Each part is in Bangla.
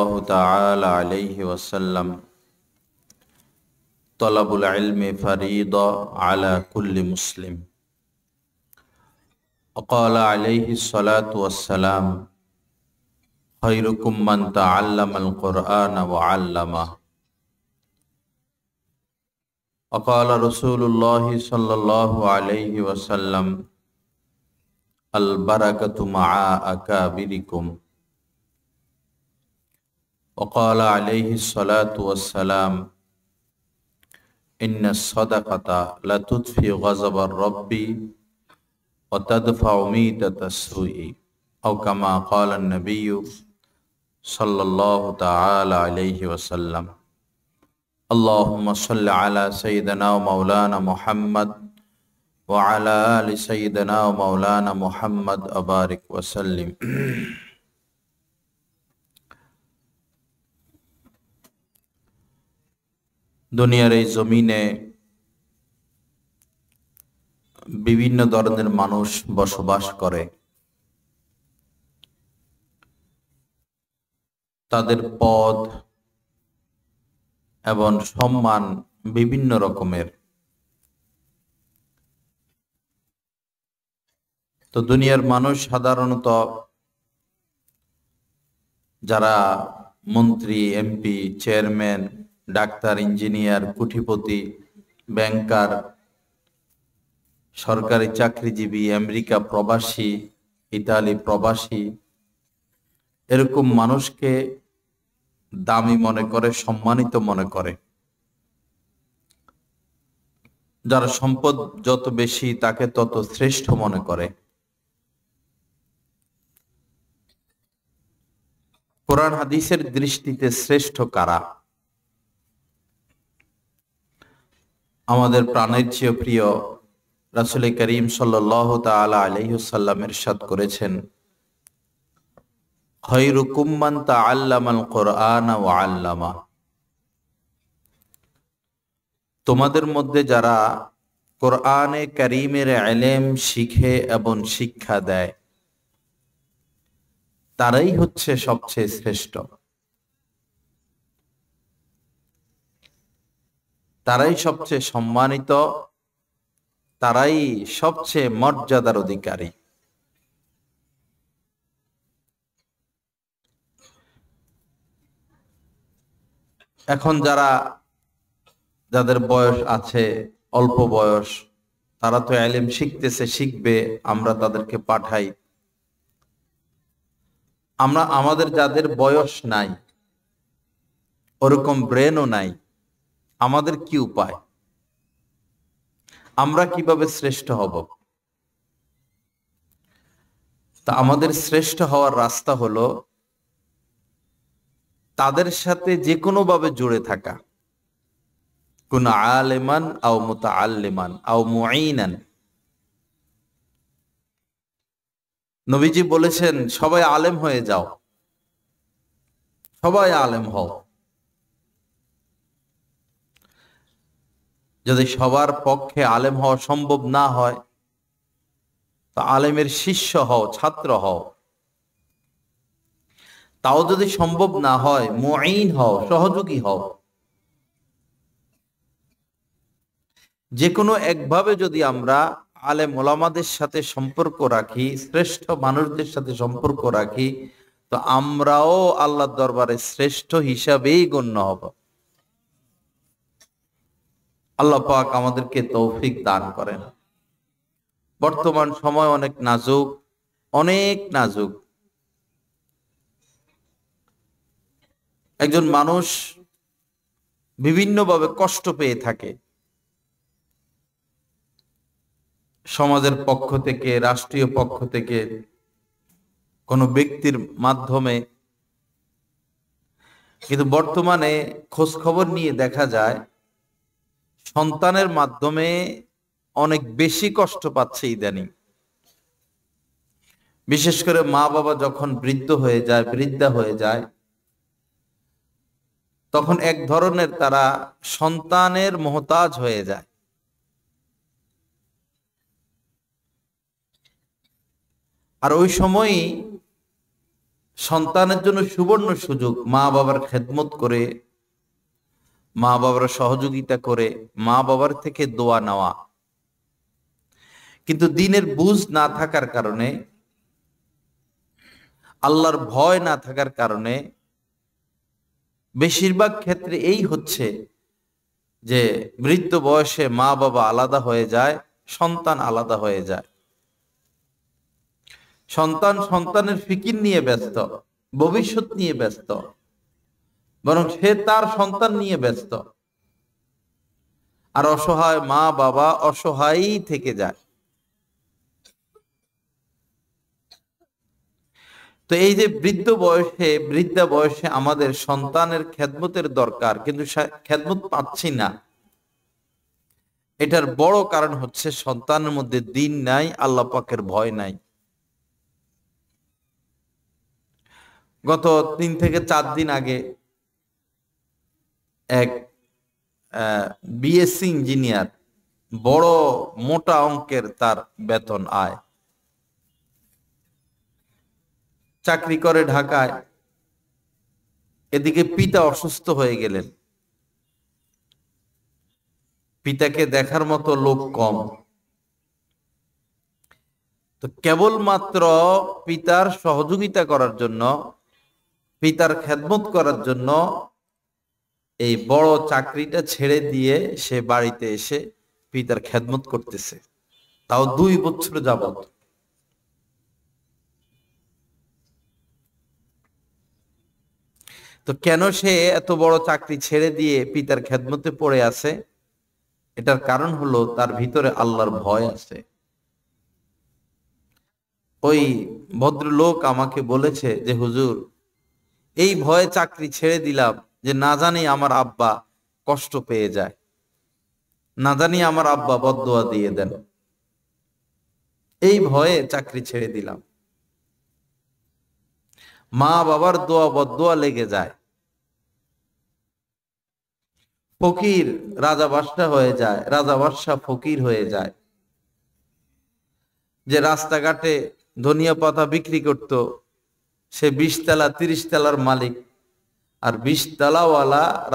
الله تعالى عليه وسلم طلب العلم فريضة على كل مسلم وقال عليه الصلاة والسلام خيركم من تعلم القرآن وعلمه وقال رسول الله صلى الله عليه وسلم البركة مع أكابركم وقال عليه الصلاة والسلام إن الصدقة لا تطفي غضب الرب وتدفع ميتة السوء أو كما قال النبي صلى الله تعالى عليه وسلم اللهم صل على سيدنا ومولانا محمد وعلى آل سيدنا ومولانا محمد أبارك وسلم দুনিয়ার এই জমিনে বিভিন্ন ধরনের মানুষ বসবাস করে তাদের পদ এবং সম্মান বিভিন্ন রকমের তো দুনিয়ার মানুষ সাধারণত যারা মন্ত্রী এমপি চেয়ারম্যান ডাক্তার ইঞ্জিনিয়ার কুটিপতি ব্যাংকার সরকারি চাকরিজীবী আমেরিকা প্রবাসী ইতালি প্রবাসী এরকম মানুষকে দামি মনে করে সম্মানিত মনে করে যার সম্পদ যত বেশি তাকে তত শ্রেষ্ঠ মনে করে কোরআন হাদিসের দৃষ্টিতে শ্রেষ্ঠ কারা আমাদের প্রাণের চেয়ে প্রিয় রাসুল করিম সাল্লাহ তালা আলহিসাল্লামের সাদ করেছেন কোরআন তোমাদের মধ্যে যারা কোরআনে করিমের আলেম শিখে এবং শিক্ষা দেয় তারাই হচ্ছে সবচেয়ে শ্রেষ্ঠ তারাই সবচেয়ে সম্মানিত তারাই সবচেয়ে মর্যাদার অধিকারী এখন যারা যাদের বয়স আছে অল্প বয়স তারা তো এলিম শিখতেছে শিখবে আমরা তাদেরকে পাঠাই আমরা আমাদের যাদের বয়স নাই ওরকম ব্রেনও নাই আমাদের কি উপায় আমরা কিভাবে শ্রেষ্ঠ হব তা আমাদের শ্রেষ্ঠ হওয়ার রাস্তা হলো তাদের সাথে যে কোনো ভাবে জুড়ে থাকা কোন আলেমান আও মত আলেমান আও মুআইনান নবীজি বলেছেন সবাই আলেম হয়ে যাও সবাই আলেম হও যদি সবার পক্ষে আলেম হওয়া সম্ভব না হয় তা আলেমের শিষ্য হও ছাত্র হও তাও যদি সম্ভব না হয় মুআইন হও সহযোগী হও যে কোনো একভাবে যদি আমরা আলেম ওলামাদের সাথে সম্পর্ক রাখি শ্রেষ্ঠ মানুষদের সাথে সম্পর্ক রাখি তো আমরাও আল্লাহর দরবারে শ্রেষ্ঠ হিসাবেই গণ্য হব আল্লাহ পাক আমাদেরকে তৌফিক দান করেন বর্তমান সময় অনেক নাজুক অনেক নাজুক একজন মানুষ বিভিন্নভাবে কষ্ট পেয়ে থাকে সমাজের পক্ষ থেকে রাষ্ট্রীয় পক্ষ থেকে কোনো ব্যক্তির মাধ্যমে কিন্তু বর্তমানে খোঁজ খবর নিয়ে দেখা যায় সন্তানের মাধ্যমে অনেক বেশি কষ্ট পাচ্ছে ইদানিং বিশেষ করে মা বাবা যখন বৃদ্ধ হয়ে যায় বৃদ্ধা হয়ে যায় তখন এক ধরনের তারা সন্তানের মোহতাজ হয়ে যায় আর ওই সময় সন্তানের জন্য সুবর্ণ সুযোগ মা বাবার খেদমত করে মা বাবার সহযোগিতা করে মা বাবার থেকে দোয়া নেওয়া কিন্তু দিনের বুঝ না থাকার কারণে আল্লাহর ভয় না থাকার কারণে বেশিরভাগ ক্ষেত্রে এই হচ্ছে যে বৃদ্ধ বয়সে মা বাবা আলাদা হয়ে যায় সন্তান আলাদা হয়ে যায় সন্তান সন্তানের ফিকির নিয়ে ব্যস্ত ভবিষ্যৎ নিয়ে ব্যস্ত বরং সে তার সন্তান নিয়ে ব্যস্ত আর অসহায় মা বাবা অসহায় থেকে যায় তো এই যে বৃদ্ধ বয়সে বৃদ্ধা বয়সে আমাদের সন্তানের খেদমতের দরকার কিন্তু খেদমত পাচ্ছি না এটার বড় কারণ হচ্ছে সন্তানের মধ্যে দিন নাই আল্লাহ পাকের ভয় নাই গত তিন থেকে চার দিন আগে এক বিএসসি ইঞ্জিনিয়ার বড় মোটা অঙ্কের তার বেতন আয় চাকরি করে ঢাকায় এদিকে পিতা অসুস্থ হয়ে গেলেন পিতাকে দেখার মতো লোক কম তো কেবলমাত্র পিতার সহযোগিতা করার জন্য পিতার খেদমত করার জন্য এই বড় চাকরিটা ছেড়ে দিয়ে সে বাড়িতে এসে পিতার খেদমত করতেছে তাও দুই বছর যাবত তো কেন সে এত বড় চাকরি ছেড়ে দিয়ে পিতার খেদমতে পড়ে আছে এটার কারণ হলো তার ভিতরে আল্লাহর ভয় আছে ওই ভদ্রলোক আমাকে বলেছে যে হুজুর এই ভয়ে চাকরি ছেড়ে দিলাম যে না জানি আমার আব্বা কষ্ট পেয়ে যায় না জানি আমার আব্বা বদোয়া দিয়ে দেন এই ভয়ে চাকরি ছেড়ে দিলাম মা বাবার দোয়া বদোয়া লেগে যায় ফকির রাজা বাদশাহ হয়ে যায় রাজা বাসা ফকির হয়ে যায় যে রাস্তাঘাটে ধনিয়া পাতা বিক্রি করত সে বিশ তেলা তিরিশ তেলার মালিক আর বিশ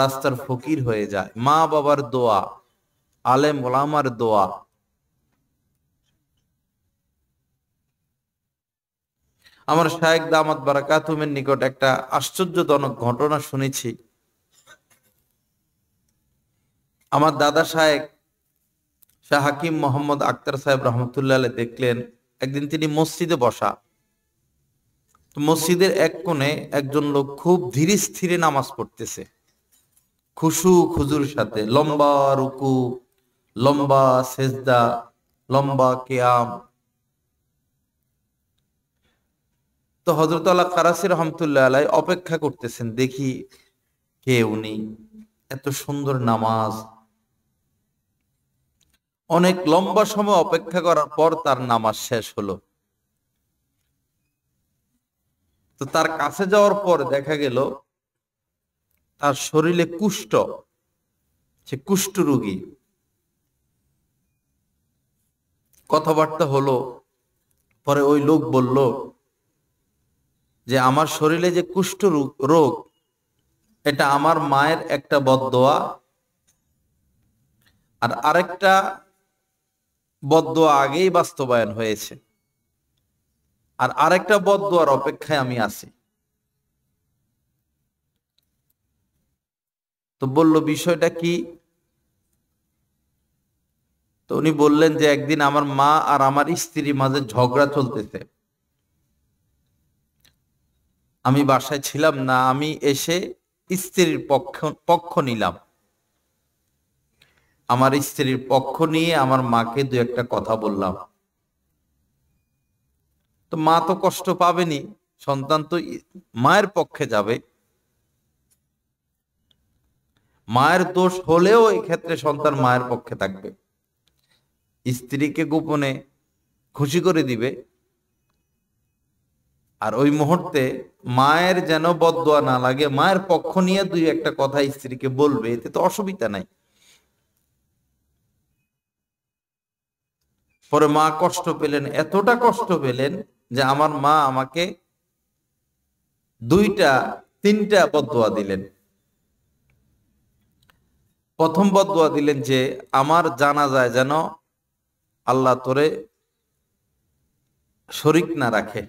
রাস্তার ফকির হয়ে যায় মা বাবার দোয়া আলেম ওলামার দোয়া আমার শাহেক দামাত বারাকাতুমের নিকট একটা আশ্চর্যজনক ঘটনা শুনেছি আমার দাদা সাহেব শাহ হাকিম মোহাম্মদ আক্তার সাহেব রহমতুল্লাহ দেখলেন একদিন তিনি মসজিদে বসা মসজিদের এক কোণে একজন লোক খুব ধীরে স্থিরে নামাজ পড়তেছে খুশু খুজুর সাথে লম্বা রুকু লম্বা সেজদা লম্বা কেয়াম তো হজরত আল্লাহ কারাসি রহমতুল্লাহ আলাই অপেক্ষা করতেছেন দেখি কে উনি এত সুন্দর নামাজ অনেক লম্বা সময় অপেক্ষা করার পর তার নামাজ শেষ হলো তো তার কাছে যাওয়ার পর দেখা গেল তার শরীরে কুষ্ঠ সে কুষ্ঠ রোগী কথাবার্তা হলো পরে ওই লোক বলল যে আমার শরীরে যে কুষ্ঠ রোগ এটা আমার মায়ের একটা বদোয়া আর আরেকটা বদোয়া আগেই বাস্তবায়ন হয়েছে আর আরেকটা বদদোয়ার অপেক্ষায় আমি আছি তো বলল বিষয়টা কি তো উনি বললেন যে একদিন আমার মা আর আমার স্ত্রীর মাঝে ঝগড়া চলতেছে আমি বাসায় ছিলাম না আমি এসে স্ত্রীর পক্ষ পক্ষ নিলাম আমার স্ত্রীর পক্ষ নিয়ে আমার মাকে দু একটা কথা বললাম তো মা তো কষ্ট পাবেনি সন্তান তো মায়ের পক্ষে যাবে মায়ের দোষ হলেও ক্ষেত্রে সন্তান মায়ের পক্ষে থাকবে স্ত্রীকে গোপনে খুশি করে দিবে আর ওই মুহূর্তে মায়ের যেন বদয়া না লাগে মায়ের পক্ষ নিয়ে দুই একটা কথা স্ত্রীকে বলবে এতে তো অসুবিধা নাই পরে মা কষ্ট পেলেন এতটা কষ্ট পেলেন যে আমার মা আমাকে দুইটা তিনটা বদুয়া দিলেন প্রথম বদুয়া দিলেন যে আমার জানা যায় যেন আল্লাহ তোরে শরিক না রাখে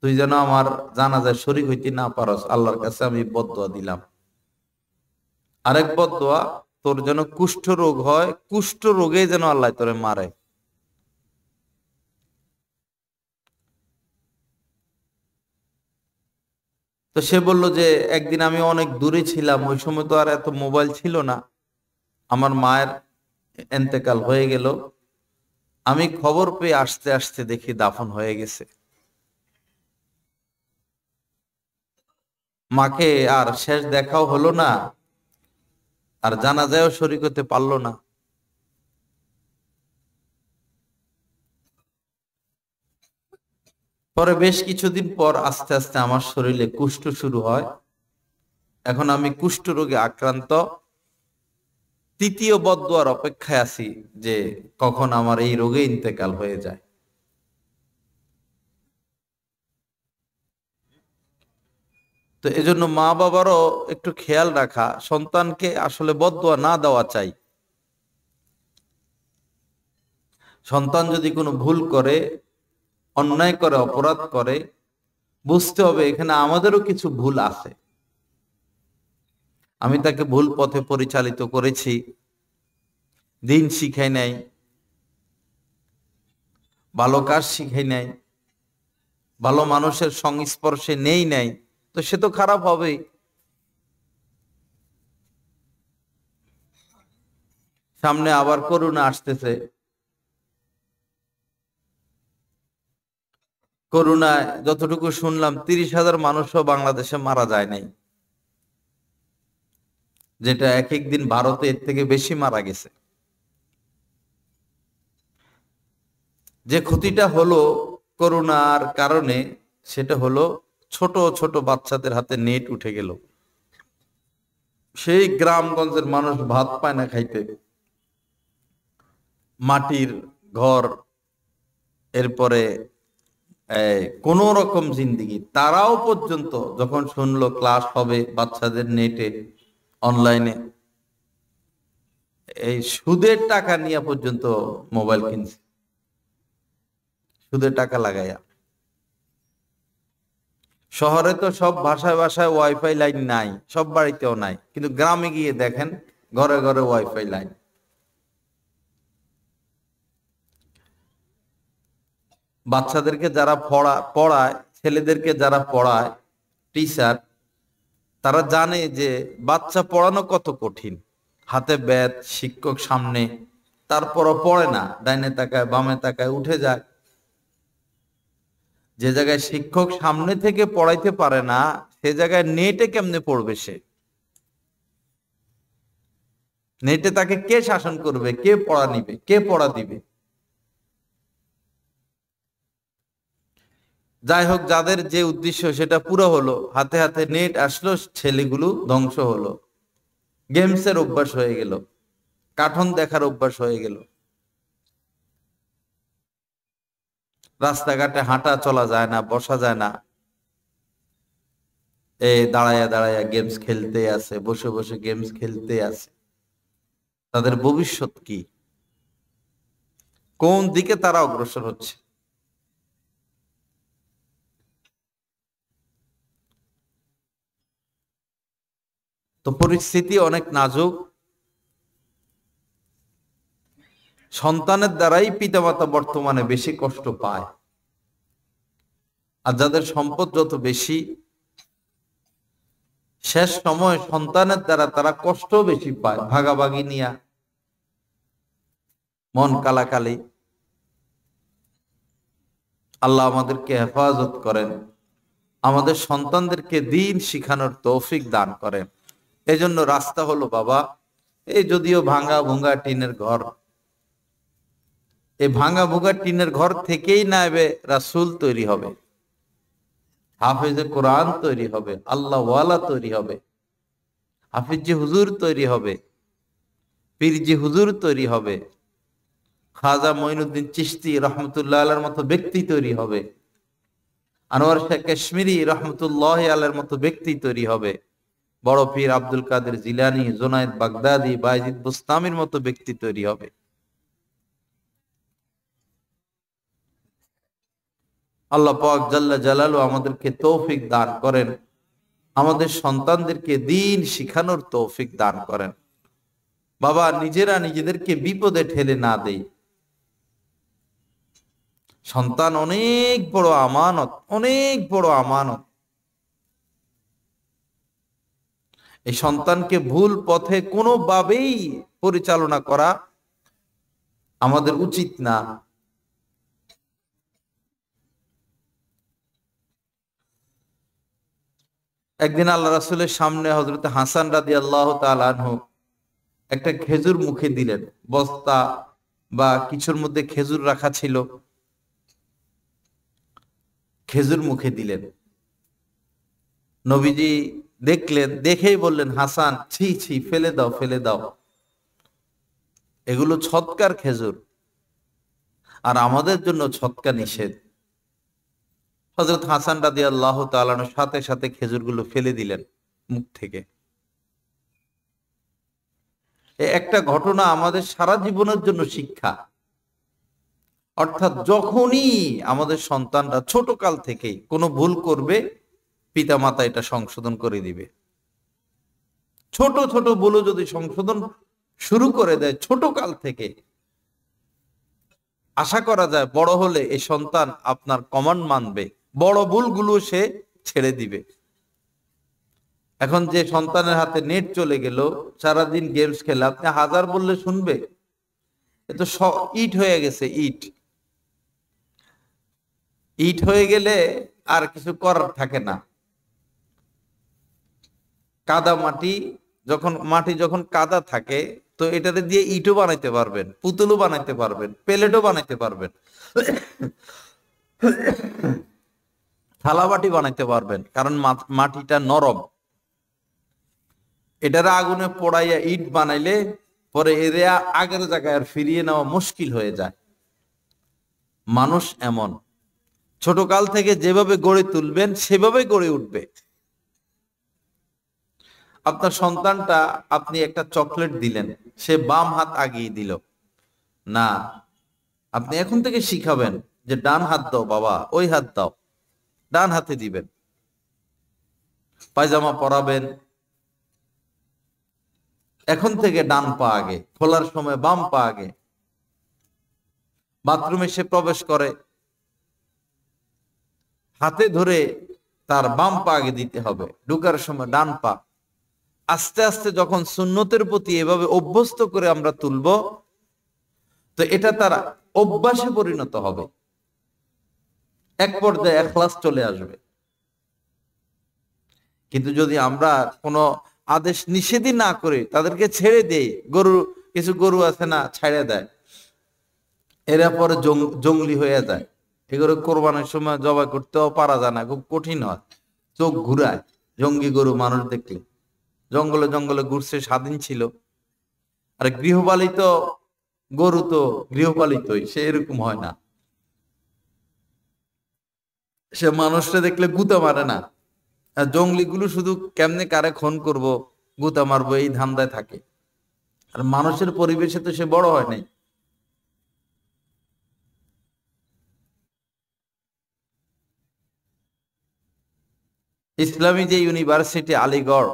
তুই যেন আমার জানা যায় শরিক হইতে না পারস আল্লাহর কাছে আমি বদুয়া দিলাম আরেক বদুয়া তোর যেন কুষ্ঠ রোগ হয় কুষ্ঠ রোগে যেন আল্লাহ তোরে মারে তো সে বলল যে একদিন আমি অনেক দূরে ছিলাম ওই সময় তো আর এত মোবাইল ছিল না আমার মায়ের এন্তেকাল হয়ে গেল আমি খবর পেয়ে আসতে আসতে দেখি দাফন হয়ে গেছে মাকে আর শেষ দেখাও হলো না আর জানা যায় শরীর হতে পারলো না পরে বেশ কিছুদিন পর আস্তে আস্তে আমার শরীরে কুষ্ঠ শুরু হয় এখন আমি কুষ্ঠ রোগে আক্রান্ত তৃতীয় বদুয়ার অপেক্ষায় আছি যে কখন আমার এই রোগে ইন্তেকাল হয়ে যায় তো এজন্য মা বাবারও একটু খেয়াল রাখা সন্তানকে আসলে বদুয়া না দেওয়া চাই সন্তান যদি কোনো ভুল করে অন্যায় করে অপরাধ করে বুঝতে হবে এখানে আমাদেরও কিছু ভুল আছে আমি তাকে ভুল পথে পরিচালিত করেছি দিন শিখাই নাই ভালো কাজ শিখাই নাই ভালো মানুষের সংস্পর্শে নেই নাই তো সে তো খারাপ হবে সামনে আবার করুণা আসতেছে করুণায় যতটুকু শুনলাম তিরিশ হাজার মানুষও বাংলাদেশে মারা যায় নাই যেটা এক একদিন ভারতে এর থেকে বেশি মারা গেছে যে ক্ষতিটা হলো করোনার কারণে সেটা হলো ছোট ছোট বাচ্চাদের হাতে নেট উঠে গেল সেই গ্রামগঞ্জের মানুষ ভাত পায় না খাইতে মাটির ঘর এরপরে কোন রকম জিন্দিগি তারাও পর্যন্ত যখন শুনলো ক্লাস হবে বাচ্চাদের নেটে অনলাইনে এই সুদের টাকা নিয়ে পর্যন্ত মোবাইল কিনছে সুদের টাকা লাগাইয়া শহরে তো সব ভাষায় ভাষায় ওয়াইফাই লাইন নাই সব বাড়িতেও নাই কিন্তু গ্রামে গিয়ে দেখেন ঘরে ঘরে ওয়াইফাই লাইন বাচ্চাদেরকে যারা পড়া পড়ায় ছেলেদেরকে যারা পড়ায় টিচার তারা জানে যে বাচ্চা পড়ানো কত কঠিন হাতে ব্যাথ শিক্ষক সামনে তারপরও পড়ে না ডাইনে তাকায় বামে তাকায় উঠে যায় যে জায়গায় শিক্ষক সামনে থেকে পড়াইতে পারে না সে জায়গায় নেটে কেমনে পড়বে সে নেটে তাকে কে শাসন করবে কে পড়া নিবে কে পড়া দিবে যাই হোক যাদের যে উদ্দেশ্য সেটা পুরো হলো হাতে হাতে নেট আসলো ছেলেগুলো ধ্বংস হলো গেমসের অভ্যাস হয়ে গেল কাঠন দেখার অভ্যাস হয়ে গেল রাস্তাঘাটে হাঁটা চলা যায় না বসা যায় না এ দাঁড়ায়া দাঁড়ায়া গেমস খেলতে আছে বসে বসে গেমস খেলতে আছে তাদের ভবিষ্যৎ কি কোন দিকে তারা অগ্রসর হচ্ছে তো পরিস্থিতি অনেক নাজুক সন্তানের দ্বারাই পিতামাতা বর্তমানে বেশি কষ্ট পায় আর যাদের সম্পদ যত বেশি শেষ সময় সন্তানের দ্বারা তারা কষ্ট বেশি পায় ভাগাভাগি নিয়া মন কালাকালি আল্লাহ আমাদেরকে হেফাজত করেন আমাদের সন্তানদেরকে দিন শিখানোর তৌফিক দান করেন এজন্য রাস্তা হলো বাবা এই যদিও ভাঙ্গা ভুঙ্গা টিনের ঘর এই ভাঙ্গা ভুঙ্গা টিনের ঘর থেকেই না এবে রাসুল তৈরি হবে হাফেজে কোরআন তৈরি হবে আল্লাহ ওয়ালা তৈরি হবে হাফিজে হুজুর তৈরি হবে পীরজি হুজুর তৈরি হবে খাজা মঈনুদ্দিন চিস্তি রহমতুল্লাহ আল্লাহর মতো ব্যক্তি তৈরি হবে আনোয়ার শাহ কাশ্মীরি রহমতুল্লাহ আল্লাহর মতো ব্যক্তি তৈরি হবে বড় পীর আব্দুল কাদের জিলানি জোনায়দ বাগদাদি বাইজিদ বুস্তামির মতো ব্যক্তি তৈরি হবে আল্লাহ পাক জাল্লা জালালু আমাদেরকে তৌফিক দান করেন আমাদের সন্তানদেরকে দিন শিখানোর তৌফিক দান করেন বাবা নিজেরা নিজেদেরকে বিপদে ঠেলে না দেই সন্তান অনেক বড় আমানত অনেক বড় আমানত এই সন্তানকে ভুল পথে কোনোভাবেই পরিচালনা করা আমাদের উচিত না একদিন আল্লাহ রাসুলের সামনে হজরত হাসান রাদি আল্লাহ একটা খেজুর মুখে দিলেন বস্তা বা কিছুর মধ্যে খেজুর রাখা ছিল খেজুর মুখে দিলেন নবীজি দেখলেন দেখেই বললেন হাসান ছি ছি ফেলে দাও ফেলে দাও এগুলো ছৎকার খেজুর আর আমাদের জন্য ছৎকা নিষেধ হজরত হাসান রাদি আল্লাহ তালানোর সাথে সাথে খেজুরগুলো ফেলে দিলেন মুখ থেকে একটা ঘটনা আমাদের সারা জীবনের জন্য শিক্ষা অর্থাৎ যখনই আমাদের সন্তানরা ছোট কাল থেকে কোনো ভুল করবে পিতা মাতা এটা সংশোধন করে দিবে ছোট ছোট বলে যদি সংশোধন শুরু করে দেয় ছোট কাল থেকে আশা করা যায় বড় হলে এই সন্তান আপনার কমান্ড মানবে বড় ভুলগুলো সে ছেড়ে দিবে এখন যে সন্তানের হাতে নেট চলে গেল সারাদিন গেমস খেলে আপনি হাজার বললে শুনবে এতো ইট হয়ে গেছে ইট ইট হয়ে গেলে আর কিছু করার থাকে না কাদা মাটি যখন মাটি যখন কাদা থাকে তো এটাতে দিয়ে ইটও বানাইতে পারবেন পুতুলও বানাইতে পারবেন প্লেটও বানাইতে পারবেন থালা বাটি বানাইতে পারবেন কারণ মাটিটা নরম এটার আগুনে পোড়াইয়া ইট বানাইলে পরে এর আগের জায়গায় আর ফিরিয়ে নেওয়া মুশকিল হয়ে যায় মানুষ এমন ছোটকাল থেকে যেভাবে গড়ে তুলবেন সেভাবে গড়ে উঠবে আপনার সন্তানটা আপনি একটা চকলেট দিলেন সে বাম হাত আগিয়ে দিল না আপনি এখন থেকে শিখাবেন যে ডান হাত দাও বাবা ওই হাত দাও ডান হাতে দিবেন পায়জামা পরাবেন এখন থেকে ডান পা আগে খোলার সময় বাম পা আগে বাথরুমে সে প্রবেশ করে হাতে ধরে তার বাম পা আগে দিতে হবে ঢুকার সময় ডান পা আস্তে আস্তে যখন সুন্নতের প্রতি এভাবে অভ্যস্ত করে আমরা তুলব তো এটা তারা অভ্যাসে পরিণত হবে এক পর্যায়ে এখলাস চলে আসবে কিন্তু যদি আমরা কোনো আদেশ নিষেধই না করে তাদেরকে ছেড়ে দেই গরু কিছু গরু আছে না ছেড়ে দেয় এরা পরে জঙ্গলি হয়ে যায় এগুলো কোরবানের সময় জবাই করতেও পারা যায় না খুব কঠিন হয় চোখ ঘুরায় জঙ্গি গরু মানুষ দেখলে জঙ্গলে জঙ্গলে ঘুরছে স্বাধীন ছিল আর গৃহপালিত গরু তো গৃহপালিত সে এরকম হয় না সে মানুষটা দেখলে গুতা মারে না জঙ্গলি গুলো শুধু কেমনে কারে খন করব গুতা মারবো এই ধান্দায় থাকে আর মানুষের পরিবেশে তো সে বড় হয় নাই ইসলামী যে ইউনিভার্সিটি আলিগড়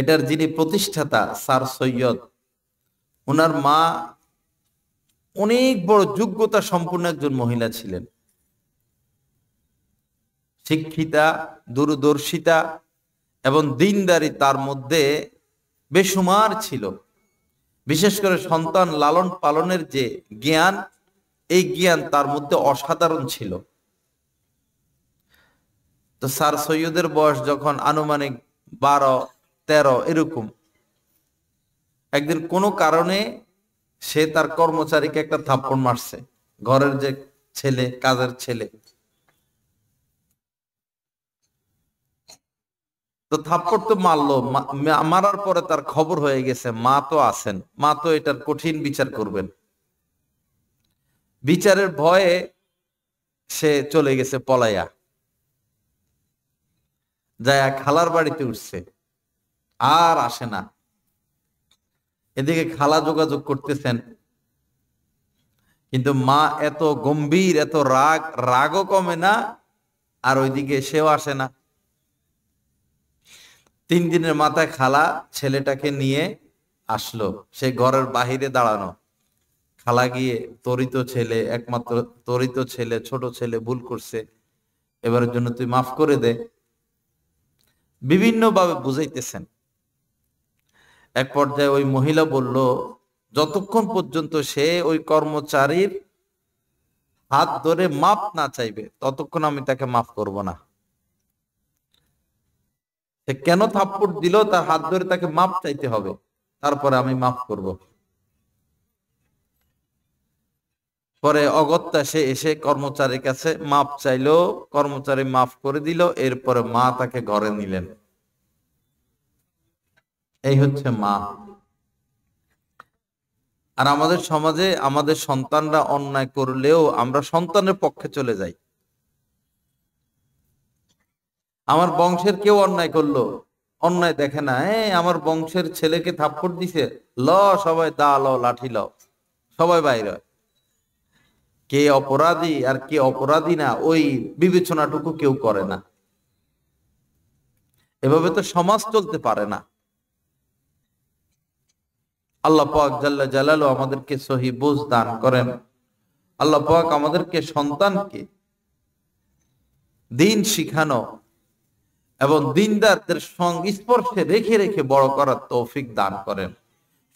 এটার যিনি প্রতিষ্ঠাতা স্যার সৈয়দ ওনার মা অনেক বড় যোগ্যতা সম্পূর্ণ একজন মহিলা ছিলেন শিক্ষিতা দূরদর্শিতা এবং দিনদারি তার মধ্যে বেসুমার ছিল বিশেষ করে সন্তান লালন পালনের যে জ্ঞান এই জ্ঞান তার মধ্যে অসাধারণ ছিল তো স্যার সৈয়দের বয়স যখন আনুমানিক বারো তেরো এরকম একদিন কোনো কারণে সে তার কর্মচারীকে একটা থাপ্পড় মারছে ঘরের যে ছেলে কাজের ছেলে তো থাপ্পড় তো মারলো মারার পরে তার খবর হয়ে গেছে মা তো আছেন মা তো এটার কঠিন বিচার করবেন বিচারের ভয়ে সে চলে গেছে পলাইয়া যায়া খালার বাড়িতে উঠছে আর আসে না এদিকে খালা যোগাযোগ করতেছেন কিন্তু মা এত গম্ভীর এত রাগ রাগও কমে না আর ওইদিকে সেও আসে না তিন দিনের মাথায় খালা ছেলেটাকে নিয়ে আসলো সে ঘরের বাহিরে দাঁড়ানো খালা গিয়ে তরিত ছেলে একমাত্র তরিত ছেলে ছোট ছেলে ভুল করছে এবারের জন্য তুই মাফ করে দে বিভিন্নভাবে বুঝাইতেছেন এক পর্যায়ে ওই মহিলা বলল যতক্ষণ পর্যন্ত সে ওই কর্মচারীর হাত ধরে মাপ না চাইবে ততক্ষণ আমি তাকে মাফ করব না সে কেন থাপ্পড় দিল তার হাত ধরে তাকে মাপ চাইতে হবে তারপরে আমি মাফ করব পরে অগত্যা সে এসে কর্মচারীর কাছে মাপ চাইল কর্মচারী মাফ করে দিল এরপরে মা তাকে ঘরে নিলেন এই হচ্ছে মা আর আমাদের সমাজে আমাদের সন্তানরা অন্যায় করলেও আমরা সন্তানের পক্ষে চলে যাই আমার বংশের কেউ অন্যায় করলো অন্যায় দেখে না হ্যাঁ আমার বংশের ছেলেকে থাপ্পড় দিছে ল সবাই দা ল লাঠি ল সবাই বাইরে কে অপরাধী আর কে অপরাধী না ওই বিবেচনাটুকু কেউ করে না এভাবে তো সমাজ চলতে পারে না আল্লাহ পাক জাল্লা জালালু আমাদেরকে সহি বুঝ দান করেন আল্লাহ পাক আমাদেরকে সন্তানকে দিন শিখানো এবং দিনদারদের সংস্পর্শে রেখে রেখে বড় করার তৌফিক দান করেন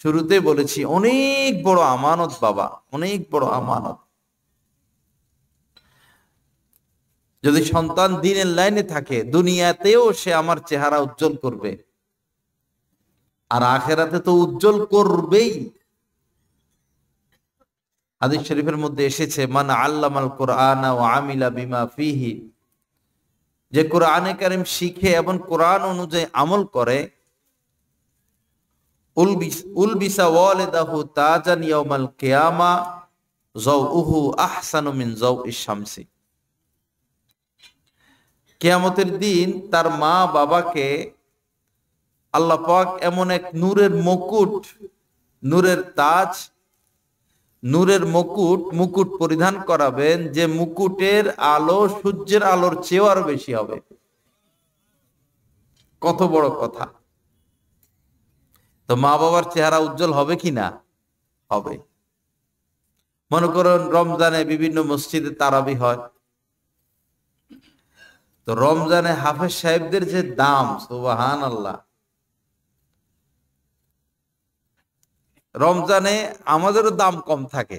শুরুতে বলেছি অনেক বড় আমানত বাবা অনেক বড় আমানত যদি সন্তান দিনের লাইনে থাকে দুনিয়াতেও সে আমার চেহারা উজ্জ্বল করবে আর আখেরাতে তো উজ্জ্বল করবেই হাদিস শরীফের মধ্যে এসেছে মান আল্লামাল কোরআনা ও আমিলা বিমা ফিহি যে কোরআনে কারিম শিখে এবং কোরআন অনুযায়ী আমল করে কেয়ামতের দিন তার মা বাবাকে আল্লাহ পাক এমন এক নূরের মুকুট নূরের তাজ নূরের মুকুট মুকুট পরিধান করাবেন যে মুকুটের আলো সূর্যের আলোর চেয়েও আরো বেশি হবে কত বড় কথা তো মা বাবার চেহারা উজ্জ্বল হবে কি না হবে মনে করুন রমজানে বিভিন্ন মসজিদে তারাবি হয় তো রমজানে হাফেজ সাহেবদের যে দাম সুবাহান আল্লাহ রমজানে আমাদেরও দাম কম থাকে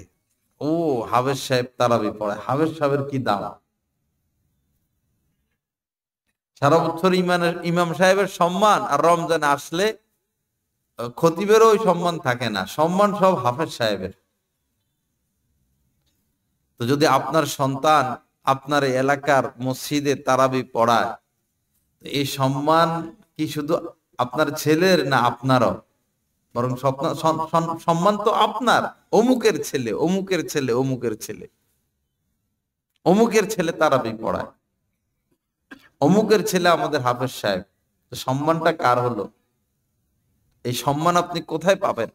ও হাবের সাহেব তারাবি পড়ে হাবের সাহেবের কি দাম সারা বছর ইমানের ইমাম সাহেবের সম্মান আর রমজানে আসলে খতিবেরও ওই সম্মান থাকে না সম্মান সব হাফেজ সাহেবের তো যদি আপনার সন্তান আপনার এলাকার মসজিদে তারাবি পড়ায় এই সম্মান কি শুধু আপনার ছেলের না আপনারও বরং সম্মান তো আপনার অমুকের ছেলে অমুকের ছেলে অমুকের ছেলে অমুকের ছেলে বি পড়ায় অমুকের ছেলে আমাদের হাফেজ সাহেব সম্মানটা কার হলো এই সম্মান আপনি কোথায় পাবেন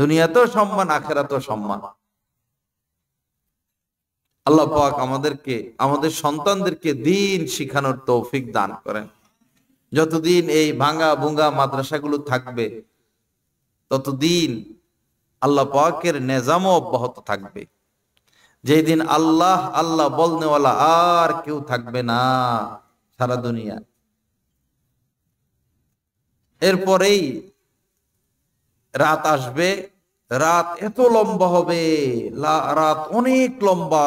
দুনিয়াতেও সম্মান আখেরাতেও সম্মান আল্লাহ পাক আমাদেরকে আমাদের সন্তানদেরকে দিন শিখানোর তৌফিক দান করেন যতদিন এই ভাঙ্গা ভুঙ্গা মাদ্রাসাগুলো থাকবে ততদিন আল্লাহ পাকের নেজামও অব্যাহত থাকবে যেদিন আল্লাহ আল্লাহ বলনেওয়ালা আর কেউ থাকবে না সারা দুনিয়া এরপরেই রাত আসবে রাত এত লম্বা হবে রাত অনেক লম্বা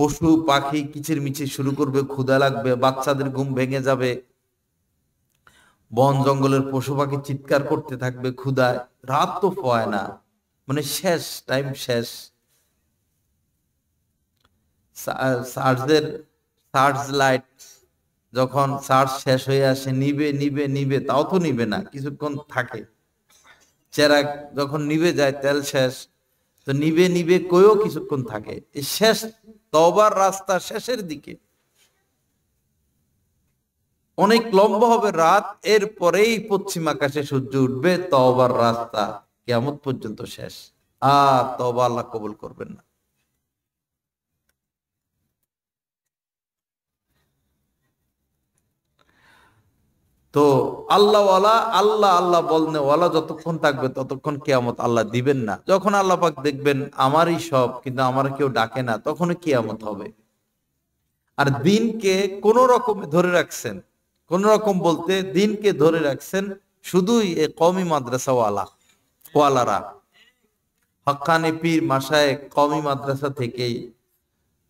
পশু পাখি কিচির মিচির শুরু করবে ক্ষুধা লাগবে বাচ্চাদের ঘুম ভেঙে যাবে বন জঙ্গলের পশু পাখি চিৎকার করতে থাকবে ক্ষুধায় রাত তো পয় না মানে শেষ টাইম শেষ সার্চের সার্চ লাইট যখন সার্চ শেষ হয়ে আসে নিবে নিবে নিবে তাও তো নিবে না কিছুক্ষণ থাকে চেরাক যখন নিবে যায় তেল শেষ তো নিবে নিবে কয়েও কিছুক্ষণ থাকে এই শেষ তবার রাস্তা শেষের দিকে অনেক লম্বা হবে রাত এর পরেই পশ্চিম আকাশে সূর্য উঠবে তবার রাস্তা কেমন পর্যন্ত শেষ আর তবা আল্লাহ কবুল করবেন না তো আল্লাহওয়ালা আল্লাহ আল্লাহ ওলা যতক্ষণ থাকবে ততক্ষণ কেয়ামত আল্লাহ দিবেন না যখন আল্লাহ পাক দেখবেন আমারই সব কিন্তু আমার কেউ ডাকে না তখন কেয়ামত হবে আর দিনকে কোন রকম ধরে রাখছেন কোন রকম বলতে দিনকে ধরে রাখছেন শুধুই এ কমি মাদ্রাসাওয়ালা ওয়ালারা হকানি পীর মাসায় কমি মাদ্রাসা থেকেই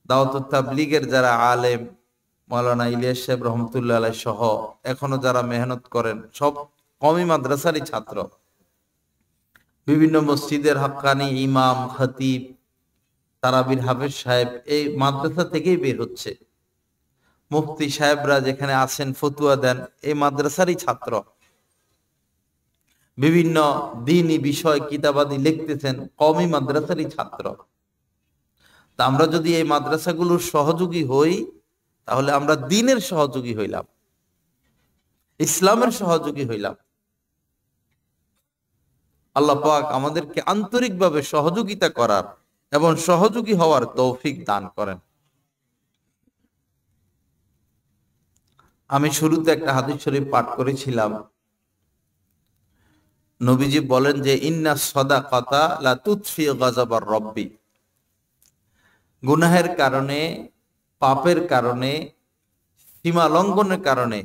দাওয়াত তাবলিগের যারা আলেম মৌলানা ইলিয়াস সাহেব রহমতুল্লাহ আলাই সহ এখনো যারা মেহনত করেন সব কমই মাদ্রাসারই ছাত্র বিভিন্ন মসজিদের হাক্কানি ইমাম খতিব তারাবির হাফেজ সাহেব এই মাদ্রাসা থেকেই বের হচ্ছে মুফতি সাহেবরা যেখানে আছেন ফতুয়া দেন এই মাদ্রাসারই ছাত্র বিভিন্ন দিনই বিষয় কিতাবাদি লিখতেছেন কমই মাদ্রাসারই ছাত্র তা আমরা যদি এই মাদ্রাসাগুলোর সহযোগী হই তাহলে আমরা দিনের সহযোগী হইলাম ইসলামের সহযোগী হইলাম আল্লাহ পাক আমাদেরকে আন্তরিকভাবে সহযোগিতা করার এবং সহযোগী হওয়ার তৌফিক দান করেন আমি শুরুতে একটা হাদিস শরীফ পাঠ করেছিলাম নবীজি বলেন যে ইন্না সদা কথা লা তুৎফি গজাবার রব্বি গুনাহের কারণে পাপের কারণে সীমা লঙ্ঘনের কারণে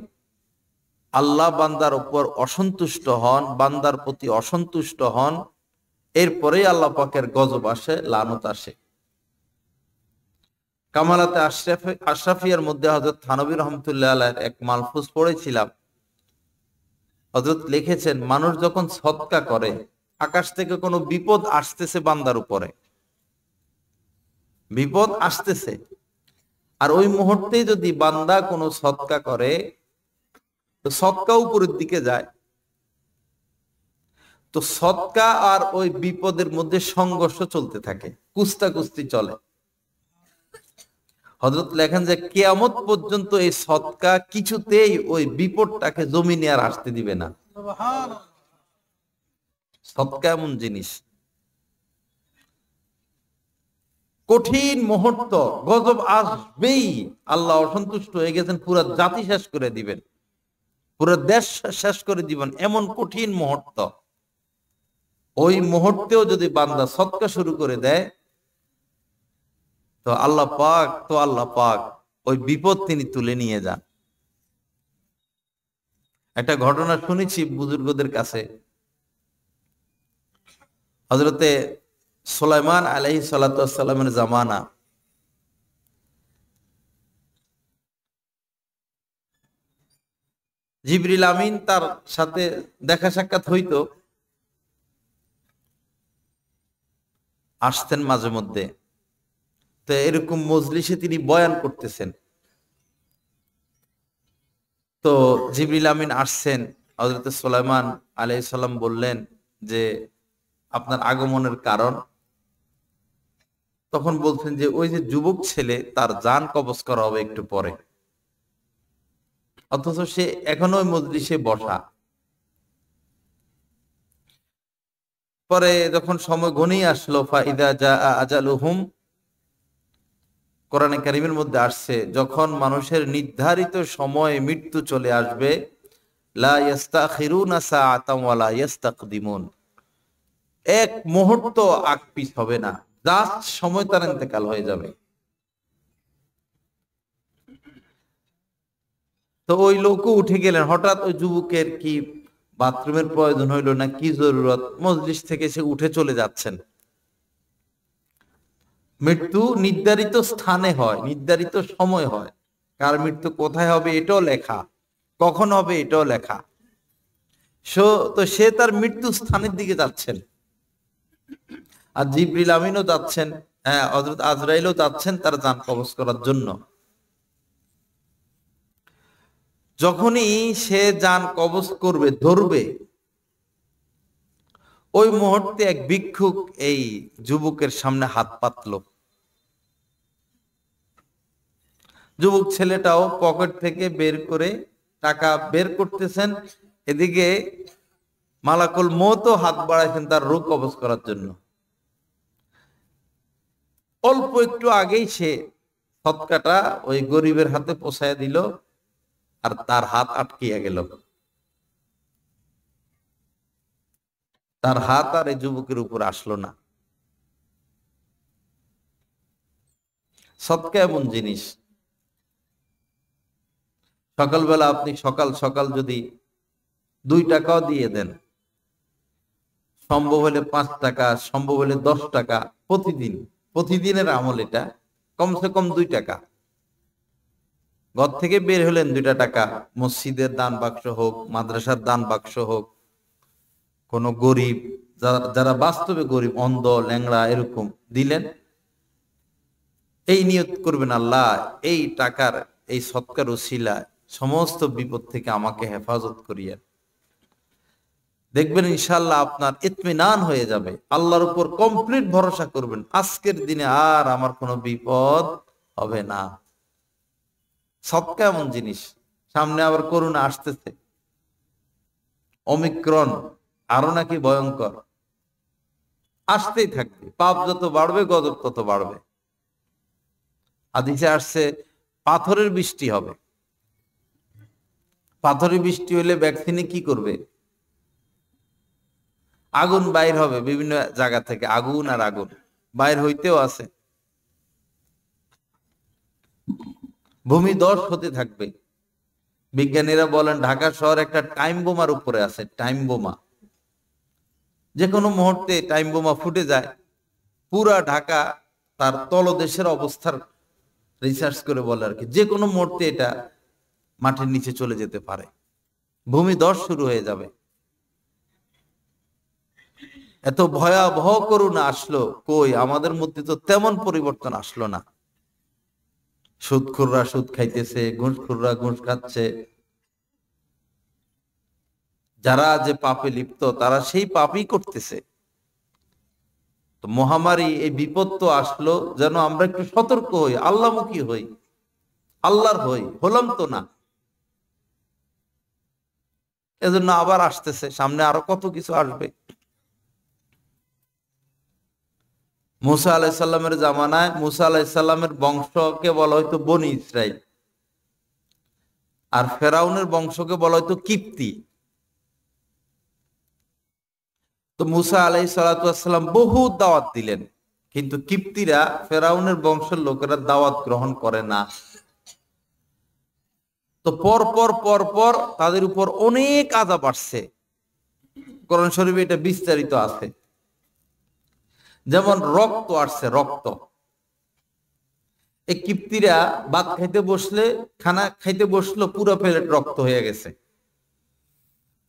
আল্লাহ বান্দার উপর অসন্তুষ্ট হন বান্দার প্রতি অসন্তুষ্ট হন এরপরে আল্লাহ পাকের গজব আসে লানত আসে কামালাতে আশরাফি আশরাফিয়ার মধ্যে হজরত থানবির রহমতুল্লাহ আল্লাহর এক মালফুজ পড়েছিলাম হজরত লিখেছেন মানুষ যখন সৎকা করে আকাশ থেকে কোনো বিপদ আসতেছে বান্দার উপরে বিপদ আসতেছে আর ওই মুহূর্তে যদি বান্দা কোনো সৎকা করে তো সৎকা উপরের দিকে যায় তো সৎকা আর ওই বিপদের মধ্যে সংঘর্ষ চলতে থাকে কুস্তা কুস্তি চলে হজরত লেখেন যে কেয়ামত পর্যন্ত এই সৎকা কিছুতেই ওই বিপদটাকে জমিনে আর আসতে দিবে না সৎকা এমন জিনিস কঠিন মুহূর্ত গজব আসবেই আল্লাহ অসন্তুষ্ট হয়ে গেছেন পুরো জাতি শেষ করে দিবেন পুরো দেশ শেষ করে দিবেন এমন কঠিন মুহূর্ত ওই মুহূর্তেও যদি বান্দা সৎকা শুরু করে দেয় তো আল্লাহ পাক তো আল্লাহ পাক ওই বিপদ তিনি তুলে নিয়ে যান একটা ঘটনা শুনেছি বুজুর্গদের কাছে হজরতে সোলাইমান আলহি সাল্লাতামের জামানা জিবরিল আমিন তার সাথে দেখা সাক্ষাৎ হইত আসতেন মাঝে মধ্যে তো এরকম মজলিসে তিনি বয়ান করতেছেন তো জিবরিল আমিন আসছেন হজরত সোলাইমান আলাই সাল্লাম বললেন যে আপনার আগমনের কারণ তখন বলছেন যে ওই যে যুবক ছেলে তার যান কবজ করা হবে একটু পরে অথচ সে এখনো মজলিসে বসা পরে যখন সময় ঘনি আসলো ফাইদা যা আজালুহুম কোরআনে কারিমের মধ্যে আসছে যখন মানুষের নির্ধারিত সময়ে মৃত্যু চলে আসবে এক মুহূর্ত আকপিস হবে না জাস্ট সময় তার ইন্তেকাল হয়ে যাবে তো ওই লোকও উঠে গেলেন হঠাৎ ওই যুবকের কি বাথরুমের প্রয়োজন হইল না কি জরুরত মজলিস থেকে সে উঠে চলে যাচ্ছেন মৃত্যু নির্ধারিত স্থানে হয় নির্ধারিত সময় হয় কার মৃত্যু কোথায় হবে এটাও লেখা কখন হবে এটাও লেখা তো সে তার মৃত্যু স্থানের দিকে যাচ্ছেন আর জিবরিল আমিনও যাচ্ছেন হ্যাঁ হজরত আজরাইলও যাচ্ছেন তার যান কবজ করার জন্য যখনই সে যান কবজ করবে ধরবে ওই মুহূর্তে এক ভিক্ষুক এই যুবকের সামনে হাত পাতল যুবক ছেলেটাও পকেট থেকে বের করে টাকা বের করতেছেন এদিকে মালাকুল মতো হাত বাড়াইছেন তার রোগ কবজ করার জন্য অল্প একটু আগেই সে সৎকাটা ওই গরিবের হাতে পোষায় দিল আর তার হাত আটকিয়া গেল তার হাত আর এই যুবকের উপর আসলো না সৎকা এমন জিনিস সকালবেলা আপনি সকাল সকাল যদি দুই টাকাও দিয়ে দেন সম্ভব হলে পাঁচ টাকা সম্ভব হলে দশ টাকা প্রতিদিন প্রতিদিনের আমল এটা কমসে কম দুই টাকা ঘর থেকে বের হলেন দুইটা টাকা মসজিদের দান বাক্স হোক মাদ্রাসার দান বাক্স হোক কোন গরিব যারা বাস্তবে গরিব অন্ধ ল্যাংড়া এরকম দিলেন এই নিয়ত করবেন আল্লাহ এই টাকার এই সৎকার ও শিলায় সমস্ত বিপদ থেকে আমাকে হেফাজত করিয়া দেখবেন ইনশাল্লাহ আপনার ইতমিনান হয়ে যাবে আল্লাহর উপর কমপ্লিট ভরসা করবেন আজকের দিনে আর আমার কোনো বিপদ হবে না সব কেমন জিনিস সামনে আবার করুণা আসতেছে অমিক্রণ আরো নাকি ভয়ঙ্কর আসতেই থাকবে পাপ যত বাড়বে গজব তত বাড়বে আদিতে আসছে পাথরের বৃষ্টি হবে পাথরের বৃষ্টি হলে ভ্যাকসিনে কি করবে আগুন বাইর হবে বিভিন্ন জায়গা থেকে আগুন আর আগুন বাইর হইতেও আছে ভূমি দশ হতে থাকবে বিজ্ঞানীরা বলেন ঢাকা শহর একটা টাইম বোমার উপরে আছে টাইম বোমা যে কোনো মুহূর্তে টাইম বোমা ফুটে যায় পুরা ঢাকা তার তলদেশের অবস্থার রিসার্চ করে বলে আর কি যে কোনো মুহূর্তে এটা মাটির নিচে চলে যেতে পারে ভূমি দশ শুরু হয়ে যাবে এত ভয়াবহ করুণা আসলো কই আমাদের মধ্যে তো তেমন পরিবর্তন আসলো না সুদখুররা সুদ খাইতেছে ঘুষখুররা ঘুষ খাচ্ছে যারা যে পাপে লিপ্ত তারা সেই পাপই করতেছে মহামারী এই বিপদ তো আসলো যেন আমরা একটু সতর্ক হই আল্লাহমুখী হই আল্লাহর হই হলাম তো না এজন্য আবার আসতেছে সামনে আরো কত কিছু আসবে মুসা আলাইসাল্লামের জামানায় মুসা আলাইসাল্লামের বংশকে বলা হয়তো বনি ইসরায়েল আর ফেরাউনের বংশকে বলা হয়তো কীপ্তি তো মুসা আলাই সালাতাম বহু দাওয়াত দিলেন কিন্তু কিপ্তিরা ফেরাউনের বংশের লোকেরা দাওয়াত গ্রহণ করে না তো পর পর পর পর তাদের উপর অনেক আদা বাড়ছে করণ শরীফে এটা বিস্তারিত আছে যেমন রক্ত আসছে রক্ত এই কিপ্তিরা বাঘ খাইতে বসলে খানা খাইতে বসলো পুরো প্লেট রক্ত হয়ে গেছে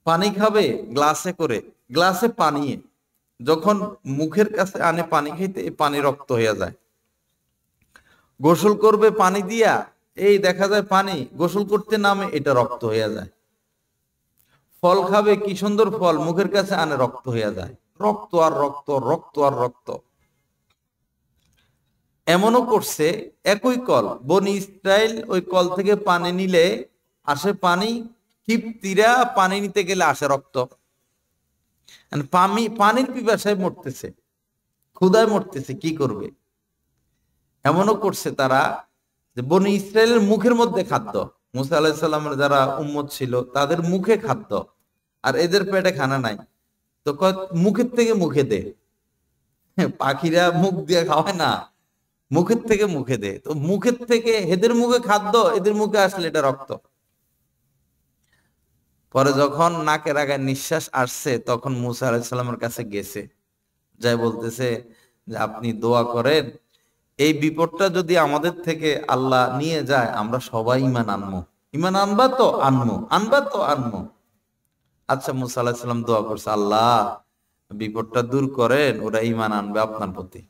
পানি খাবে গ্লাসে করে গ্লাসে পানি যখন মুখের কাছে আনে পানি খাইতে পানি রক্ত হয়ে যায় গোসল করবে পানি দিয়া এই দেখা যায় পানি গোসল করতে নামে এটা রক্ত হয়ে যায় ফল খাবে কি সুন্দর ফল মুখের কাছে আনে রক্ত হয়ে যায় রক্ত আর রক্ত রক্ত আর রক্ত এমনও করছে একই কল বনি স্টাইল ওই কল থেকে পানি নিলে আসে পানি কিপ্তিরা পানি নিতে গেলে আসে রক্ত পানির পিপাসায় মরতেছে ক্ষুদায় মরতেছে কি করবে এমনও করছে তারা যে বনি ইসরায়েলের মুখের মধ্যে খাদ্য মুসা আলাহিসাল্লামের যারা উম্মত ছিল তাদের মুখে খাদ্য আর এদের পেটে খানা নাই তো মুখের থেকে মুখে দে হ্যাঁ, পাখিরা মুখ দিয়ে খাওয়ায় না মুখের থেকে মুখে দে তো মুখের থেকে এদের মুখে খাদ্য এদের মুখে আসলে এটা রক্ত পরে যখন নাকের আগে নিঃশ্বাস আসছে তখন মুসা আলাইসাল্লামের কাছে গেছে যাই বলতেছে যে আপনি দোয়া করেন এই বিপদটা যদি আমাদের থেকে আল্লাহ নিয়ে যায় আমরা সবাই ইমান আনমো ইমান আনবা তো আনমো আনবা তো আনমো আচ্ছা মুসা আলাহিসাল্লাম দোয়া করছে আল্লাহ বিপদটা দূর করেন ওরা ইমান আনবে আপনার প্রতি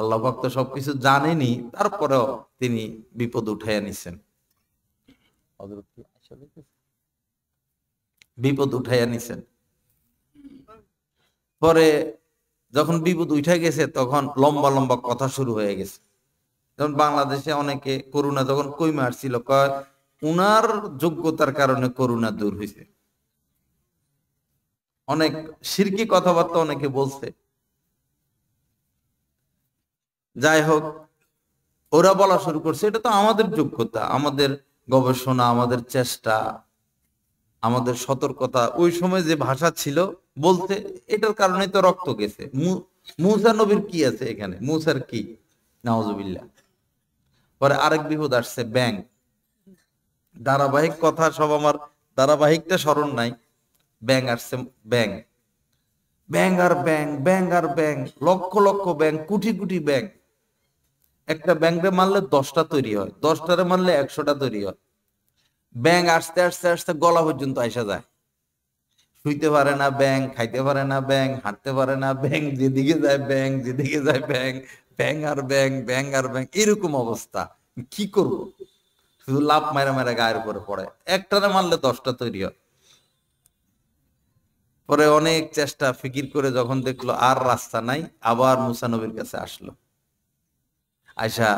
আল্লাহ ভক্ত সবকিছু জানেনি তারপরেও তিনি বিপদ উঠাইয়া নিছেন বিপদ উঠাইয়া নিছেন পরে যখন বিপদ উঠে গেছে তখন লম্বা লম্বা কথা শুরু হয়ে গেছে যেমন বাংলাদেশে অনেকে করুণা যখন কইমে আসছিল কয় উনার যোগ্যতার কারণে করুণা দূর হয়েছে অনেক সিরকি কথাবার্তা অনেকে বলছে যাই হোক ওরা বলা শুরু করছে এটা তো আমাদের যোগ্যতা আমাদের গবেষণা আমাদের চেষ্টা আমাদের সতর্কতা ওই সময় যে ভাষা ছিল বলতে এটার কারণে তো রক্ত গেছে মুসা নবীর কি আছে এখানে মুসার কি নাওজবিল্লা পরে আরেক বিপদ আসছে ব্যাংক ধারাবাহিক কথা সব আমার ধারাবাহিকটা স্মরণ নাই ব্যাং আসছে ব্যাং ব্যাং আর ব্যাং ব্যাং আর ব্যাং লক্ষ লক্ষ ব্যাং কুটি কুটি ব্যাং একটা ব্যাংক মারলে দশটা তৈরি হয় দশটারে মারলে একশোটা তৈরি হয় ব্যাং আসতে আসতে আসতে গলা পর্যন্ত আসা যায় শুইতে পারে না ব্যাং খাইতে পারে না ব্যাং হাঁটতে পারে না ব্যাং যেদিকে যায় ব্যাং যেদিকে যায় ব্যাং ব্যাং আর ব্যাং ব্যাং আর ব্যাং এরকম অবস্থা কি করবো শুধু লাভ মারা মারা গায়ের উপরে পড়ে একটারে মারলে দশটা তৈরি হয় পরে অনেক চেষ্টা ফিকির করে যখন দেখলো আর রাস্তা নাই আবার মুসানবীর কাছে আসলো আয়সা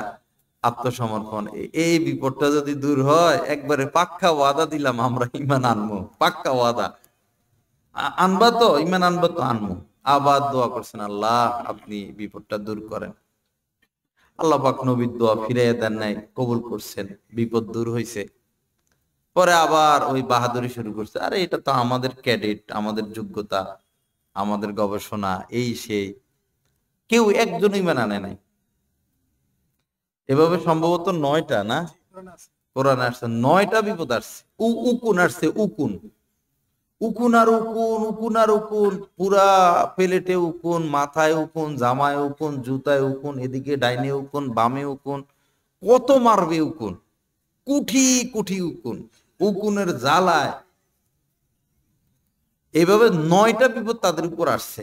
আত্মসমর্পণ এই বিপদটা যদি দূর হয় একবারে পাক্কা ওয়াদা দিলাম আমরা ইমান আনবো পাক্কা ওয়াদা আনবা তো ইমান আনবা তো আনবো আবার দোয়া করছেন আল্লাহ আপনি বিপদটা দূর করেন আল্লাহ পাক নবীর দোয়া ফিরাইয়া দেন নাই কবুল করছেন বিপদ দূর হইছে পরে আবার ওই বাহাদুরি শুরু করছে আরে এটা তো আমাদের ক্যাডেট আমাদের যোগ্যতা আমাদের গবেষণা এই সেই কেউ একজনই মেনে আনে নাই এভাবে সম্ভবত নয়টা না কোরআন আসছে নয়টা বিপদ আসছে উকুন আসছে উকুন উকুন আর উকুন উকুন আর উকুন পুরা প্লেটে উকুন মাথায় উকুন জামায় উকুন জুতায় উকুন এদিকে ডাইনে উকুন বামে উকুন কত মারবে উকুন কুঠি কুঠি উকুন উকুনের জ্বালায় এভাবে নয়টা বিপদ তাদের উপর আসছে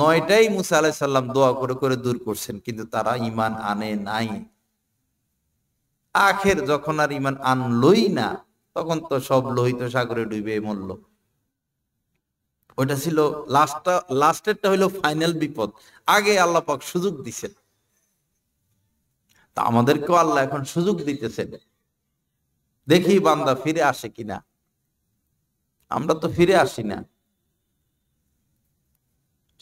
নয়টাই মুসা আলাহ সাল্লাম দোয়া করে করে দূর করছেন কিন্তু তারা ইমান আনে নাই আখের যখন আর ইমান আনলই না তখন তো সব লোহিত সাগরে ডুবে মরল ওটা ছিল লাস্টটা লাস্টেরটা হইল ফাইনাল বিপদ আগে আল্লাহ পাক সুযোগ দিছেন তা আমাদেরকেও আল্লাহ এখন সুযোগ দিতেছেন দেখি বান্দা ফিরে আসে কিনা আমরা তো ফিরে আসি না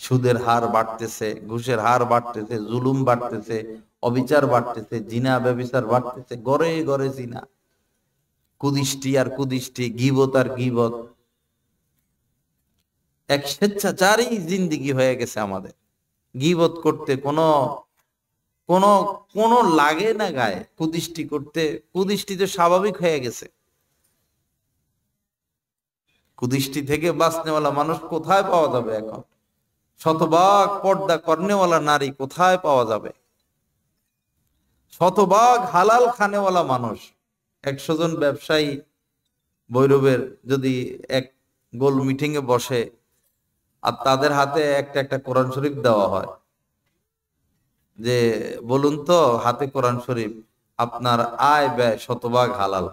সুদের হার বাড়তেছে ঘুষের হার বাড়তেছে জুলুম বাড়তেছে অবিচার বাড়তেছে জিনা ব্যবিচার বাড়তেছে গড়ে গড়ে জিনা কুদিষ্টি আর কুদিষ্টি গিবত আর গিবত এক স্বেচ্ছাচারী জিন্দিগি হয়ে গেছে আমাদের গিবত করতে কোনো কোন কোন লাগে না গায়ে কুদিষ্টি করতে কুদিষ্টি তো স্বাভাবিক হয়ে গেছে কুদিষ্টি থেকে বাঁচনেওয়ালা মানুষ কোথায় পাওয়া যাবে এখন শতভাগ পর্দা কর্নেওয়ালা নারী কোথায় পাওয়া যাবে শতভাগ হালাল খানেওয়ালা মানুষ একশো জন ব্যবসায়ী ভৈরবের যদি এক গোল মিটিং এ বসে আর তাদের হাতে একটা একটা কোরআন শরীফ দেওয়া হয় যে বলুন তো হাতে কোরআন শরীফ আপনার আয় ব্যয় শতভাগ হালাল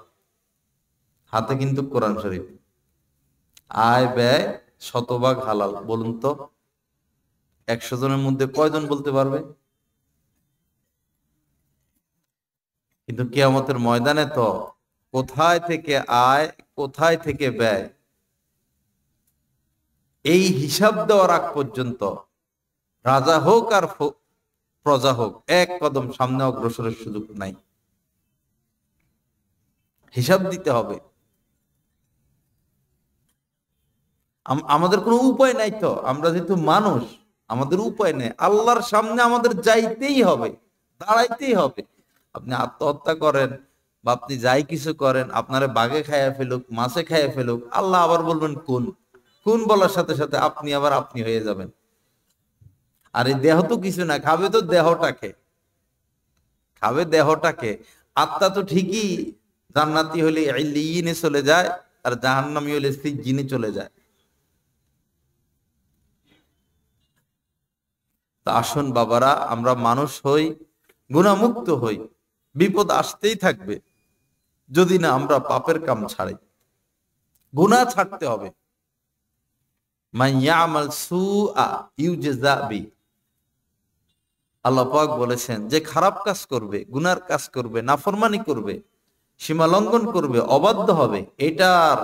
হাতে কিন্তু কোরআন শরীফ আয় ব্যয় শতভাগ হালাল বলুন তো একশো জনের মধ্যে কয়জন বলতে পারবে কিন্তু কেয়ামতের ময়দানে তো কোথায় থেকে আয় কোথায় থেকে ব্যয় এই হিসাব দেওয়ার আগ পর্যন্ত রাজা হোক আর প্রজা হোক এক কদম সামনে অগ্রসরের সুযোগ নাই হিসাব দিতে হবে আমাদের কোনো উপায় নাই তো আমরা যেহেতু মানুষ আমাদের উপায় নেই আল্লাহর সামনে আমাদের যাইতেই হবে দাঁড়াইতেই হবে আপনি আত্মহত্যা করেন বা আপনি যাই কিছু করেন আপনারা বাঘে খাইয়া ফেলুক মাছে খাইয়া ফেলুক আল্লাহ আবার বলবেন কোন কোন বলার সাথে সাথে আপনি আবার আপনি হয়ে যাবেন আর এই দেহ তো কিছু না খাবে তো দেহটাকে খাবে দেহটাকে আত্মা তো ঠিকই জান্নাতি হলে ইনে চলে যায় আর জাহান্নামি হলে সিজিনে চলে যায় তা আসুন বাবারা আমরা মানুষ হই গুণামুক্ত হই বিপদ আসতেই থাকবে যদি না আমরা পাপের কাম ছাড়াই গুণা ছাড়তে হবে আল্লাপাক বলেছেন যে খারাপ কাজ করবে গুনার কাজ করবে নাফরমানি করবে সীমা লঙ্ঘন করবে অবাধ্য হবে এটার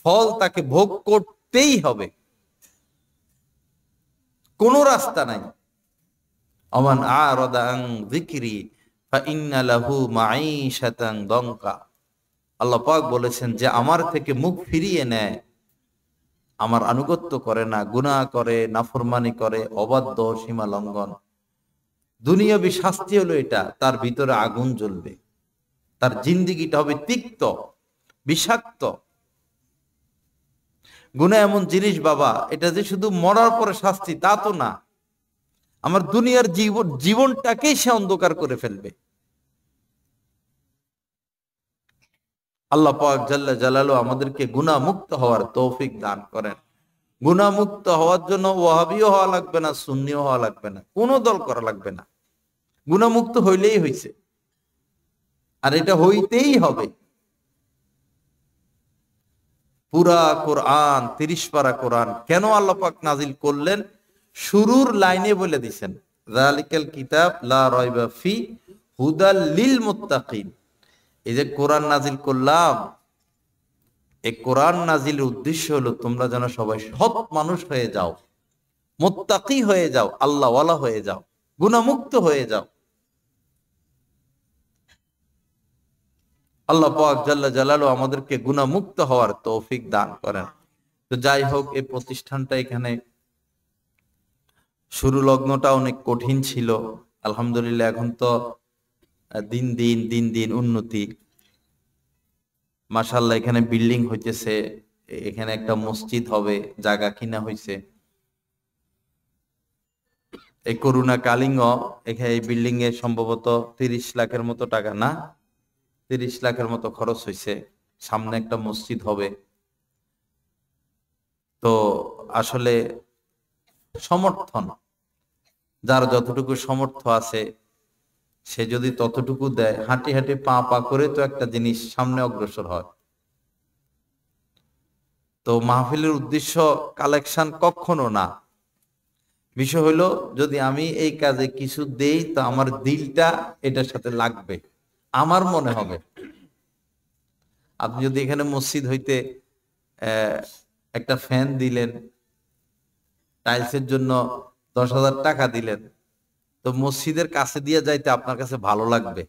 ফল তাকে ভোগ করতেই হবে কোনো রাস্তা নাই অমান আং জিকিরি আল্লাপাক বলেছেন যে আমার থেকে মুখ ফিরিয়ে নেয় আমার আনুগত্য করে না গুণা করে নাফরমানি করে অবাধ্য সীমা লঙ্ঘন দুনিয়া বি শাস্তি হলো এটা তার ভিতরে আগুন জ্বলবে তার জিন্দিগিটা হবে তিক্ত বিষাক্ত গুণা এমন জিনিস বাবা এটা যে শুধু মরার পরে শাস্তি তা তো না আমার দুনিয়ার জীবন জীবনটাকেই সে অন্ধকার করে ফেলবে আল্লাহ পাক জাল্লা জালালো আমাদেরকে গুণামুক্ত হওয়ার তৌফিক দান করেন গুণামুক্ত হওয়ার জন্য ওয়াবিও হওয়া লাগবে না সুন্নিও হওয়া লাগবে না কোনো দল করা লাগবে না গুণামুক্ত হইলেই হইছে আর এটা হইতেই হবে পুরা কোরআন তিরিশ পারা কোরআন কেন আল্লাপাক নাজিল করলেন শুরুর লাইনে বলে দিছেন কিতাব হুদাল এই যে কোরআন নাজিল করলাম এই কোরআন নাজিলের উদ্দেশ্য হলো তোমরা যেন সবাই সৎ মানুষ হয়ে যাও মোত্তাকি হয়ে যাও হয়ে যাও গুণামুক্ত হয়ে যাও আল্লাহ জাল্লা জালালু আমাদেরকে গুণামুক্ত হওয়ার তৌফিক দান করেন তো যাই হোক এই প্রতিষ্ঠানটা এখানে শুরু লগ্নটা অনেক কঠিন ছিল আলহামদুলিল্লাহ এখন তো দিন দিন দিন দিন উন্নতি মাসাল্লাহ এখানে বিল্ডিং হইতেছে এখানে একটা মসজিদ হবে জায়গা কিনা হয়েছে এই করুণা কালিঙ্গ এখানে এই বিল্ডিং এ সম্ভবত তিরিশ লাখের মতো টাকা না তিরিশ লাখের মতো খরচ হয়েছে সামনে একটা মসজিদ হবে তো আসলে সমর্থন যার যতটুকু সমর্থ আছে সে যদি ততটুকু দেয় হাঁটি হাঁটি পা পা করে তো একটা জিনিস সামনে অগ্রসর হয় তো মাহফিলের উদ্দেশ্য কালেকশন কখনো না বিষয় হলো যদি আমি এই কাজে কিছু দেই তো আমার দিলটা এটার সাথে লাগবে আমার মনে হবে আপনি যদি এখানে মসজিদ হইতে একটা ফ্যান দিলেন টাইলসের জন্য দশ হাজার টাকা দিলেন তো মসজিদের কাছে দিয়ে যাইতে আপনার কাছে ভালো লাগবে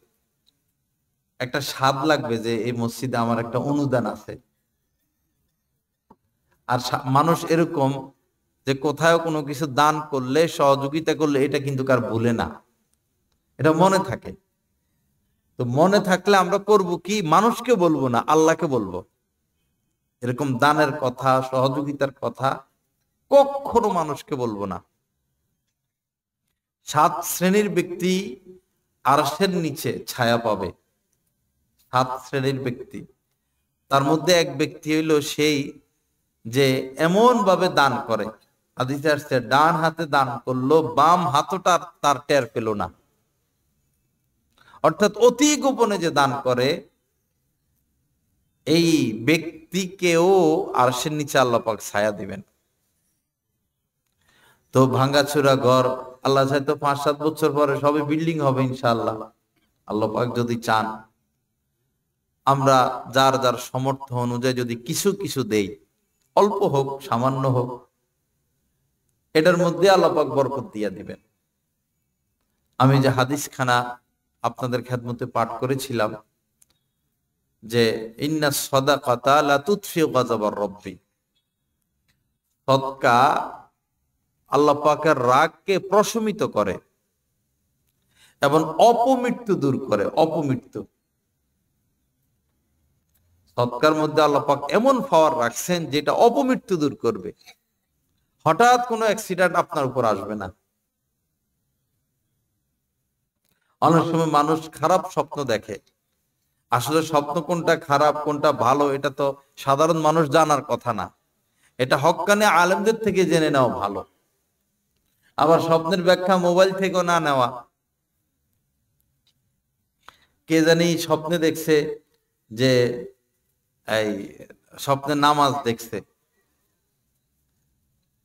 একটা স্বাদ লাগবে যে এই মসজিদে আমার একটা অনুদান আছে আর মানুষ এরকম যে কোথায় কোনো কিছু দান করলে সহযোগিতা করলে এটা কিন্তু কার ভুলে না এটা মনে থাকে তো মনে থাকলে আমরা করব কি মানুষকে বলবো না আল্লাহকে বলবো এরকম দানের কথা সহযোগিতার কথা কখনো মানুষকে বলবো না সাত শ্রেণীর ব্যক্তি আরশের নিচে ছায়া পাবে সাত শ্রেণীর ব্যক্তি তার মধ্যে এক ব্যক্তি হইল সেই যে এমন ভাবে দান করে আদিতে ডান হাতে দান করলো বাম হাতটা তার টের পেল না অর্থাৎ অতি গোপনে যে দান করে এই ব্যক্তিকেও আরশের নিচে আল্লাপাক ছায়া দিবেন তো ভাঙ্গাচুরা ঘর আল্লাহ চাই তো পাঁচ সাত বছর পরে সবে বিল্ডিং হবে ইনশাল্লাহ আল্লাহ পাক যদি চান আমরা যার যার সমর্থ অনুযায়ী যদি কিছু কিছু দেই অল্প হোক সামান্য হোক এটার মধ্যে আল্লাপাক বরকত দিয়া দিবেন আমি যে হাদিস খানা আপনাদের খ্যাতমতে পাঠ করেছিলাম যে ইন্না সদা কথা লাতুৎফি গজাবর রব্বি সৎকা আল্লাহ পাকের রাগকে প্রশমিত করে এবং অপমৃত্যু দূর করে অপমৃত্যু সৎকার মধ্যে আল্লাহ পাক এমন পাওয়ার রাখছেন যেটা অপমৃত্যু দূর করবে হঠাৎ কোনো অ্যাক্সিডেন্ট আপনার উপর আসবে না অনেক সময় মানুষ খারাপ স্বপ্ন দেখে আসলে স্বপ্ন কোনটা খারাপ কোনটা ভালো এটা তো সাধারণ মানুষ জানার কথা না এটা হকানে আলেমদের থেকে জেনে নেওয়া ভালো আবার স্বপ্নের ব্যাখ্যা মোবাইল থেকে না নেওয়া কে জানি স্বপ্নে দেখছে যে এই স্বপ্নে নামাজ দেখছে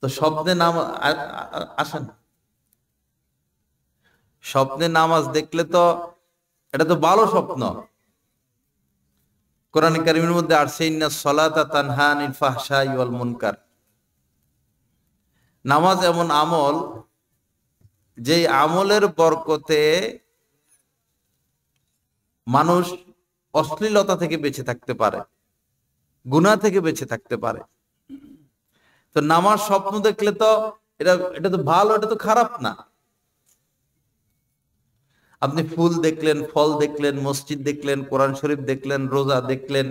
তো স্বপ্নে নাম আসেন স্বপ্নে নামাজ দেখলে তো এটা তো ভালো স্বপ্ন কোরআন কারিমের মধ্যে আসছে ইন্না সলাতা তানহা নিল ফাহশা ইউল মুনকার নামাজ এমন আমল যে আমলের বরকতে মানুষ অশ্লীলতা থেকে বেঁচে থাকতে পারে গুণা থেকে বেঁচে থাকতে পারে তো নামাজ স্বপ্ন দেখলে তো এটা এটা তো ভালো এটা তো খারাপ না আপনি ফুল দেখলেন ফল দেখলেন মসজিদ দেখলেন কোরআন শরীফ দেখলেন রোজা দেখলেন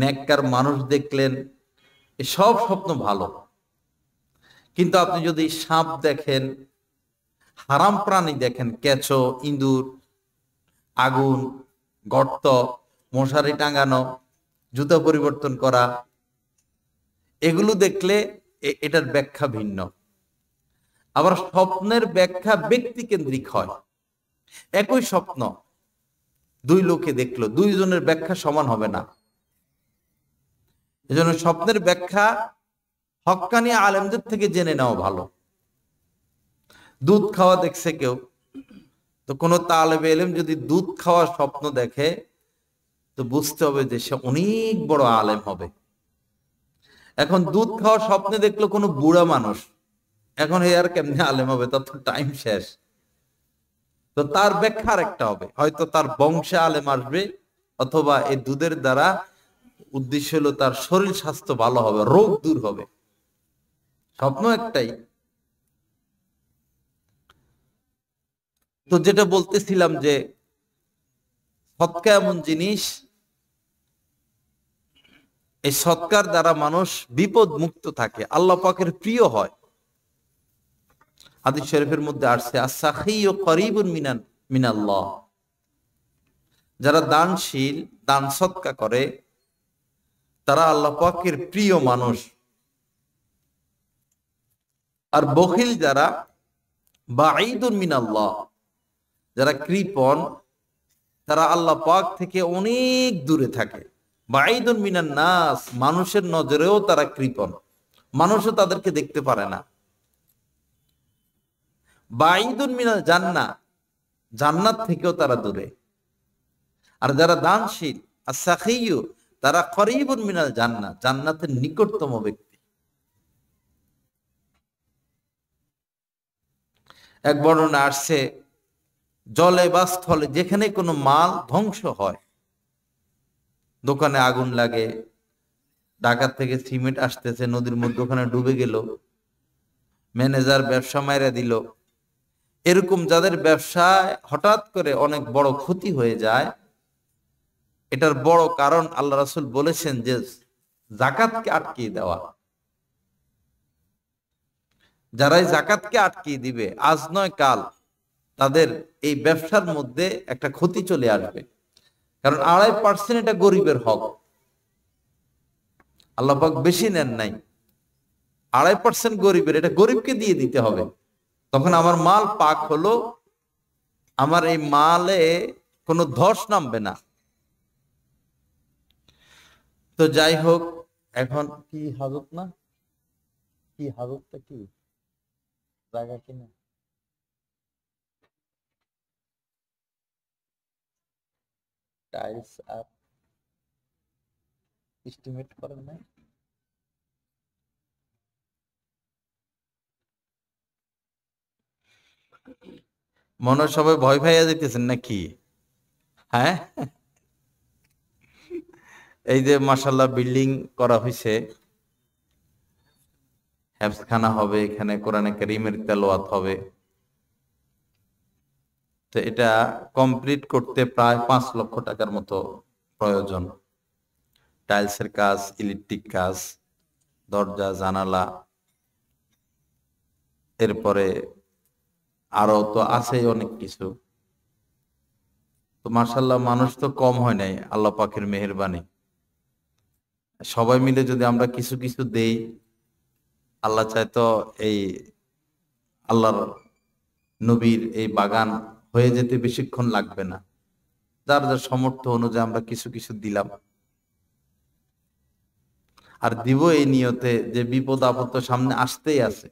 নেককার মানুষ দেখলেন সব স্বপ্ন ভালো কিন্তু আপনি যদি সাপ দেখেন হারাম প্রাণী দেখেন কেঁচো ইঁদুর আগুন গর্ত মশারি টাঙানো জুতো পরিবর্তন করা এগুলো দেখলে এটার ব্যাখ্যা ভিন্ন আবার স্বপ্নের ব্যাখ্যা ব্যক্তি কেন্দ্রিক হয় একই স্বপ্ন দুই লোকে দেখলো দুইজনের ব্যাখ্যা সমান হবে না এজন্য স্বপ্নের ব্যাখ্যা হকানি আলেমদের থেকে জেনে নেওয়া ভালো দুধ খাওয়া দেখছে কেউ তো কোনো তালেবে এলেম যদি দুধ খাওয়ার স্বপ্ন দেখে তো বুঝতে হবে যে সে অনেক বড় আলেম হবে এখন দুধ খাওয়ার স্বপ্নে দেখলো কোনো বুড়া মানুষ এখন এর কেমনি আলেম হবে তার তো টাইম শেষ তো তার ব্যাখ্যা আরেকটা হবে হয়তো তার বংশে আলেম আসবে অথবা এই দুধের দ্বারা উদ্দেশ্য হলো তার শরীর স্বাস্থ্য ভালো হবে রোগ দূর হবে স্বপ্ন একটাই তো যেটা বলতেছিলাম যে সৎকা এমন জিনিস এই সৎকার দ্বারা মানুষ বিপদ মুক্ত থাকে আল্লাহ পাকের প্রিয় হয় আদিস শরীফের মধ্যে আসছে আসাখি ও করিবুন মিনান মিনাল্লাহ যারা দানশীল দান সৎকা করে তারা আল্লাহ পাকের প্রিয় মানুষ আর বখিল যারা বাঈদুন ঈদুন মিনাল্লাহ যারা কৃপণ তারা আল্লাহ পাক থেকে অনেক দূরে থাকে বাঈদুন ঈদুন মিনান নাস মানুষের নজরেও তারা কৃপণ মানুষও তাদেরকে দেখতে পারে না বাঈদুন ঈদুন মিনাল জান্না জান্নাত থেকেও তারা দূরে আর যারা দানশীল আর সাখিউ তারা করিবুন মিনাল জান্নাত জান্নাতের নিকটতম ব্যক্তি এক বর্ণনা আসছে জলে বা স্থলে যেখানে কোনো মাল ধ্বংস হয় দোকানে আগুন লাগে ঢাকা থেকে সিমেন্ট আসতেছে নদীর মধ্যে ওখানে ডুবে গেল ম্যানেজার ব্যবসা মায়েরা দিল এরকম যাদের ব্যবসায় হঠাৎ করে অনেক বড় ক্ষতি হয়ে যায় এটার বড় কারণ আল্লাহ রাসুল বলেছেন যে জাকাতকে আটকিয়ে দেওয়া যারাই জাকাতকে আটকিয়ে দিবে আজ নয় কাল তাদের এই ব্যবসার মধ্যে একটা ক্ষতি চলে আসবে কারণ আড়াই পার্সেন্ট এটা গরিবের হক আল্লাপাক বেশি নেন নাই আড়াই পার্সেন্ট গরিবের এটা গরিবকে দিয়ে দিতে হবে তখন আমার মাল পাক হলো আমার এই মালে কোনো ধস নামবে না তো যাই হোক এখন কি হাজত না কি হাজতটা কি জায়গা কিনে টাইলস আপ এস্টিমেট করেন না মনে সবাই ভয় ভাইয়া দিতেছেন নাকি হ্যাঁ এই যে মাসাল্লাহ বিল্ডিং করা হয়েছে হ্যাবসখানা হবে এখানে কোরআনে করিমের তেলোয়াত হবে তো এটা কমপ্লিট করতে প্রায় পাঁচ লক্ষ টাকার মতো প্রয়োজন টাইলসের কাজ ইলেকট্রিক কাজ দরজা জানালা এরপরে আরো তো আছে অনেক কিছু তো মার্শাল্লাহ মানুষ তো কম হয় নাই আল্লাহ পাখির মেহরবানি সবাই মিলে যদি আমরা কিছু কিছু দেই আল্লাহ চাইতো এই আল্লাহর নবীর এই বাগান হয়ে যেতে বেশিক্ষণ লাগবে না যার যার সমর্থ অনুযায়ী আমরা কিছু কিছু দিলাম আর দিব এই নিয়তে যে বিপদ আপদ সামনে আসতেই আছে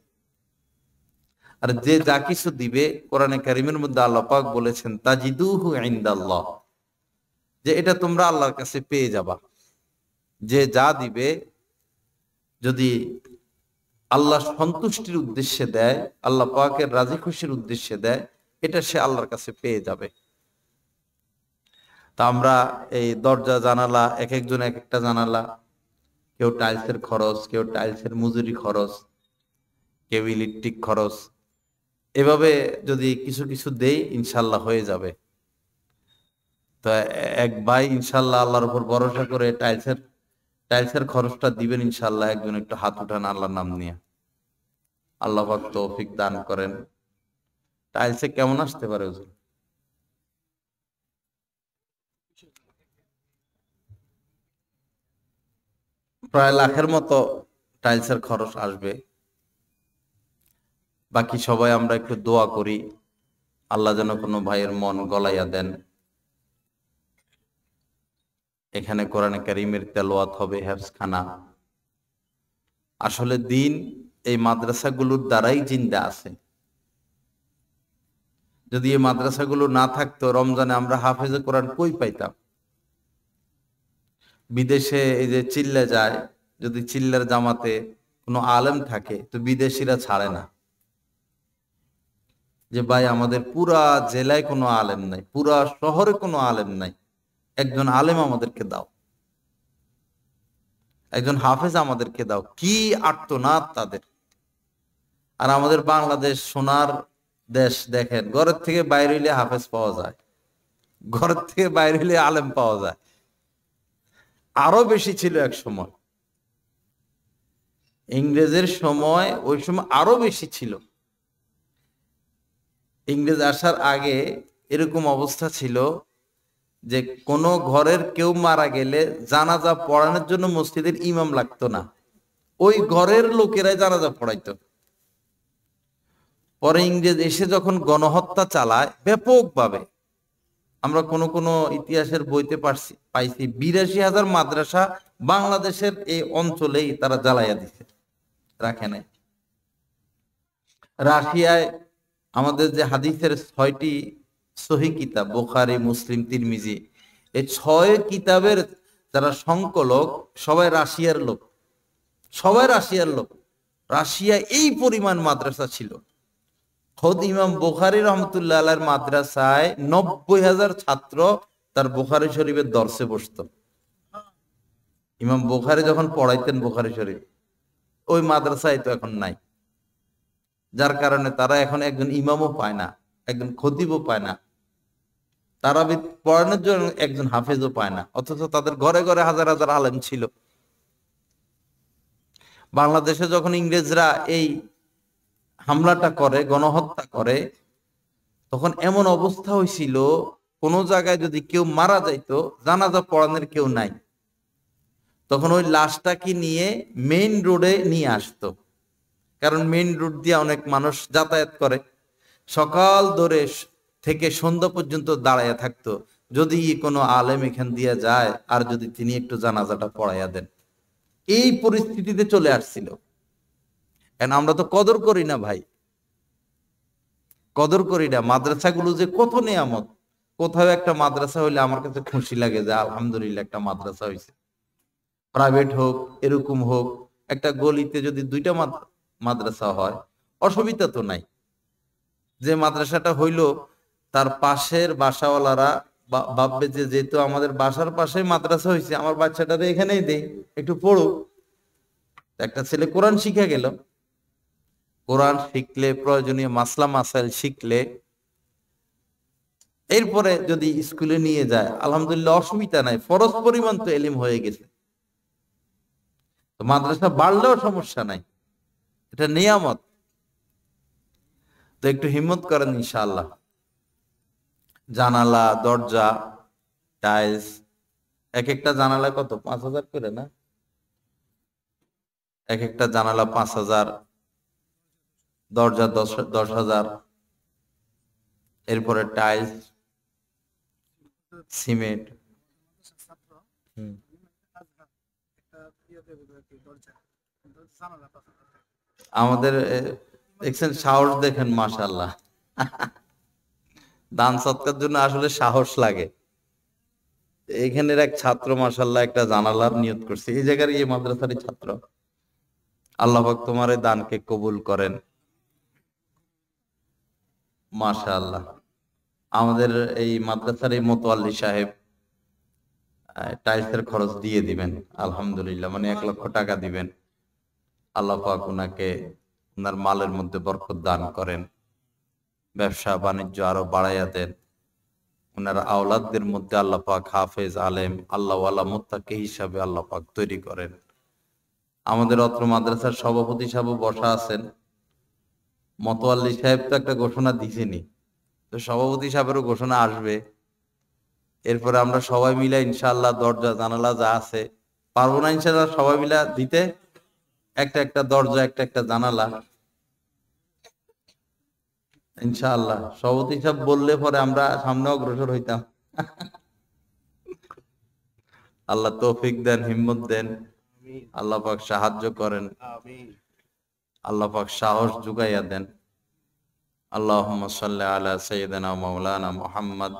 আর যে যা কিছু দিবে কোরআনে কারিমের মধ্যে আল্লাহ পাক বলেছেন তাজিদুহু ইন্দাল্লাহ যে এটা তোমরা আল্লাহর কাছে পেয়ে যাবা যে যা দিবে যদি আল্লাহ সন্তুষ্টির উদ্দেশ্যে দেয় আল্লাহ পাকের রাজি খুশির উদ্দেশ্যে দেয় এটা সে আল্লাহর কাছে পেয়ে যাবে তা আমরা এই দরজা জানালা এক একজন এক একটা জানালা কেউ টাইলসের খরচ কেউ টাইলসের মজুরি খরচ কেউ ইলেকট্রিক খরচ এভাবে যদি কিছু কিছু দেই ইনশাল্লাহ হয়ে যাবে তো এক ভাই ইনশাল্লাহ আল্লাহর উপর ভরসা করে টাইলসের টাইলসের খরচটা দিবেন ইনশাল্লাহ একজন একটু হাত উঠান আল্লাহর নাম নিয়ে আল্লাহ ভক্ত অফিক দান করেন টাইলসে কেমন আসতে পারে হুজুর প্রায় লাখের মতো টাইলসের খরচ আসবে বাকি সবাই আমরা একটু দোয়া করি আল্লাহ যেন কোনো ভাইয়ের মন গলাইয়া দেন এখানে কোরআনে কারিমের তেলোয়াত হবে হ্যাফসখানা আসলে দিন এই মাদ্রাসাগুলোর দ্বারাই জিন্দা আছে যদি এই মাদ্রাসাগুলো না থাকতো রমজানে আমরা হাফেজে কোরআন কই পাইতাম বিদেশে এই যে চিল্লা যায় যদি চিল্লার জামাতে কোনো আলেম থাকে তো বিদেশিরা ছাড়ে না যে ভাই আমাদের পুরা জেলায় কোনো আলেম নাই পুরা শহরে কোনো আলেম নাই একজন আলেম আমাদেরকে দাও একজন হাফেজ আমাদেরকে দাও কি আর্তনাদ তাদের আর আমাদের বাংলাদেশ সোনার দেশ দেখেন ঘরের থেকে বাইরে হইলে হাফেজ পাওয়া যায় ঘরের থেকে বাইরে হইলে আলেম পাওয়া যায় আরো বেশি ছিল এক সময় ইংরেজের সময় ওই সময় আরো বেশি ছিল ইংরেজ আসার আগে এরকম অবস্থা ছিল যে কোন ঘরের কেউ মারা গেলে জানাজা পড়ানোর জন্য মসজিদের ইমাম লাগতো না ওই ঘরের লোকেরাই জানাজা পড়াইতো পরে ইংরেজ এসে যখন গণহত্যা চালায় ব্যাপকভাবে আমরা কোন কোন ইতিহাসের বইতে পারছি পাইছি বিরাশি হাজার মাদ্রাসা বাংলাদেশের এই অঞ্চলেই তারা জ্বালাইয়া দিছে রাখে নাই রাশিয়ায় আমাদের যে হাদিসের ছয়টি সহি কিতাব বোখারি মুসলিম তিরমিজি এই ছয় কিতাবের যারা সংকলক সবাই রাশিয়ার লোক সবাই রাশিয়ার লোক রাশিয়া এই পরিমাণ মাদ্রাসা ছিল খোদ ইমাম বোখারি রহমতুল্লাহ মাদ্রাসায় নব্বই হাজার ছাত্র তার বোখারি শরীফের দর্শে বসত ইমাম বোখারি যখন পড়াইতেন বোখারি শরীফ ওই মাদ্রাসায় তো এখন নাই যার কারণে তারা এখন একজন ইমামও পায় না একজন খতিবও পায় না তারা পড়ানোর জন্য একজন হাফেজও পায় না অথচ তাদের ঘরে ঘরে হাজার হাজার আলেম ছিল বাংলাদেশে যখন ইংরেজরা এই হামলাটা করে গণহত্যা করে তখন এমন অবস্থা হয়েছিল কোন জায়গায় যদি কেউ মারা যাইতো জানাজা পড়ানোর কেউ নাই তখন ওই লাশটাকে নিয়ে মেইন রোডে নিয়ে আসতো কারণ মেইন রোড দিয়ে অনেক মানুষ যাতায়াত করে সকাল ধরে থেকে সন্ধ্যা পর্যন্ত দাঁড়াইয়া থাকতো যদি কোনো আলেম এখান দিয়ে যায় আর যদি তিনি একটু জানাজাটা পড়াইয়া দেন এই পরিস্থিতিতে চলে আসছিল কেন আমরা তো কদর করি না ভাই কদর করি না মাদ্রাসাগুলো যে কত নিয়ামত কোথাও একটা মাদ্রাসা হইলে আমার কাছে খুশি লাগে যে আলহামদুলিল্লাহ একটা মাদ্রাসা হয়েছে প্রাইভেট হোক এরকম হোক একটা গলিতে যদি দুইটা মাদ্রাসা হয় অসুবিধা তো নাই যে মাদ্রাসাটা হইল তার পাশের বাসাওয়ালারা ভাববে যে যেহেতু আমাদের বাসার পাশে মাদ্রাসা হয়েছে আমার বাচ্চাটারে এখানেই দেই একটু পড়ুক একটা ছেলে কোরআন শিখে গেল কোরআন শিখলে প্রয়োজনীয় মাসলা মাসাইল শিখলে এরপরে যদি স্কুলে নিয়ে যায় আলহামদুলিল্লাহ অসুবিধা নাই ফরজ পরিমাণ তো এলিম হয়ে গেছে তো মাদ্রাসা বাড়লেও সমস্যা নাই এটা নিয়ামত তো একটু হিম্মত করেন ইনশাল্লাহ জানালা দরজা টাইলস এক একটা জানালা কত পাঁচ হাজার করে না এক একটা জানালা পাঁচ হাজার দরজা দশ দশ হাজার এরপরে টাইলস সিমেন্ট আমাদের দেখছেন সাহস দেখেন মাশাল্লাহ দান সৎকার জন্য আসলে সাহস লাগে এখানের এক ছাত্র মাসাল্লাহ একটা জানালার নিয়োগ করছে এই জায়গার ইয়ে মাদ্রাসারই ছাত্র আল্লাহ তোমার দানকে কবুল করেন মাশাল্লাহ আমাদের এই মাদ্রাসার এই মতোয়াল্লি সাহেব টাইসের খরচ দিয়ে দিবেন আলহামদুলিল্লাহ মানে এক লক্ষ টাকা দিবেন আল্লাহ ওনাকে আপনার মালের মধ্যে বরকত দান করেন ব্যবসা বাণিজ্য আরো বাড়াইয়া দেন ওনার আওলাদদের মধ্যে আল্লাহ পাক হাফেজ আলেম হিসাবে আল্লাহ পাক তৈরি করেন আমাদের অত্র মাদ্রাসার সভাপতি সাহেব বসা আছেন মতোয়াল্লি সাহেব তো একটা ঘোষণা দিছেনি তো সভাপতি সাহেবেরও ঘোষণা আসবে এরপরে আমরা সবাই মিলে ইনশাল্লাহ দরজা জানালা যা আছে পারবো না ইনশাল্লাহ সবাই মিলে দিতে একটা একটা দরজা একটা একটা জানালা ইনশাল্লাহ সভাপতি সব বললে পরে আমরা সামনে অগ্রসর হইতাম আল্লাহ তৌফিক দেন হিম্মত দেন আল্লাহ পাক সাহায্য করেন আল্লাহ পাক সাহস জুগাইয়া দেন আলা صل على سيدنا ও محمد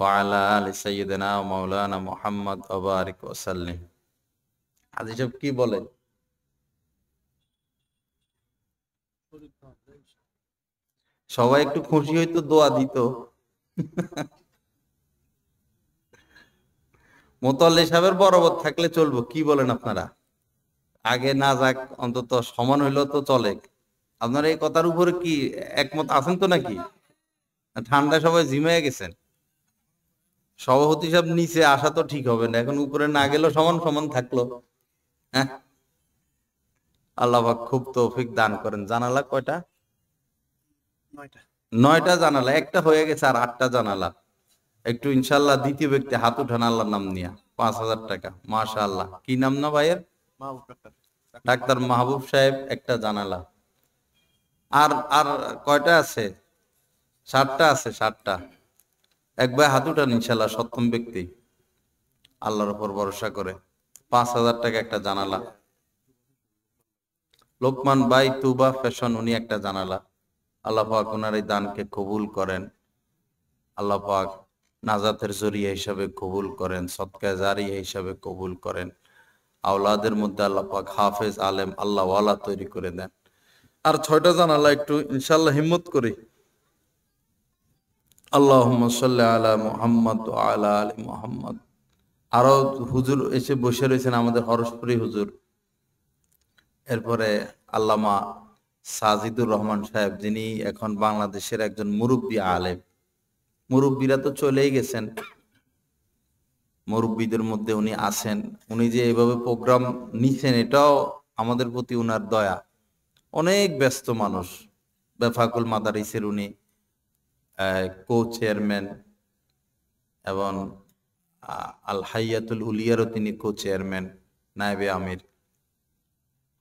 وعلى آل سيدنا مولانا محمد وبارك আজ হাদিস কি বলে সবাই একটু খুশি হইতো দোয়া দিত মোতাল্লি সাহেবের বরাবর থাকলে চলবো কি বলেন আপনারা আগে না যাক অন্তত সমান হইলো তো চলে আপনারা এই কথার উপরে কি একমত আছেন তো নাকি ঠান্ডা সবাই জিমে গেছেন সভাপতি সাহেব নিচে আসা তো ঠিক হবে না এখন উপরে না গেলেও সমান সমান থাকলো হ্যাঁ আল্লাহ খুব তৌফিক দান করেন জানালা কয়টা নয়টা জানালা একটা হয়ে গেছে আর আটটা জানালা একটু ইনশাল্লাহ দ্বিতীয় ব্যক্তি হাত উঠান আল্লাহ নাম নিয়া পাঁচ হাজার টাকা মাশা আল্লাহ কি নাম না ভাইয়ের ডাক্তার মাহবুব সাহেব একটা জানালা আর আর কয়টা আছে সাতটা আছে এক ভাই হাত উঠান ইনশাল্লাহ সপ্তম ব্যক্তি আল্লাহর উপর ভরসা করে পাঁচ হাজার টাকা একটা জানালা লোকমান বাই তুবা ফ্যাশন উনি একটা জানালা আল্লাহ পাক ওনার এই দানকে কবুল করেন আল্লাহ পাক নাজাতের জরিয়া হিসাবে কবুল করেন সৎকায় জারিয়া হিসাবে কবুল করেন আওলাদের মধ্যে আল্লাহ পাক হাফেজ আলেম আল্লাহ ওয়ালা তৈরি করে দেন আর ছয়টা জানালা একটু ইনশাল্লাহ হিম্মত করি আল্লাহ আলা মোহাম্মদ আলা আলী মোহাম্মদ আরো হুজুর এসে বসে রয়েছেন আমাদের হরসপুরী হুজুর এরপরে আল্লামা সাজিদুর রহমান সাহেব যিনি এখন বাংলাদেশের একজন মুরব্বী আলেম মুরব্বীরা তো চলেই গেছেন মুরব্বীদের মধ্যে উনি আছেন উনি যে এভাবে প্রোগ্রাম নিছেন এটাও আমাদের প্রতি উনার দয়া অনেক ব্যস্ত মানুষ বেফাকুল মাদারিসের উনি কো চেয়ারম্যান এবং আল হাইয়াতুল উলিয়ারও তিনি কো চেয়ারম্যান নায়েবে আমির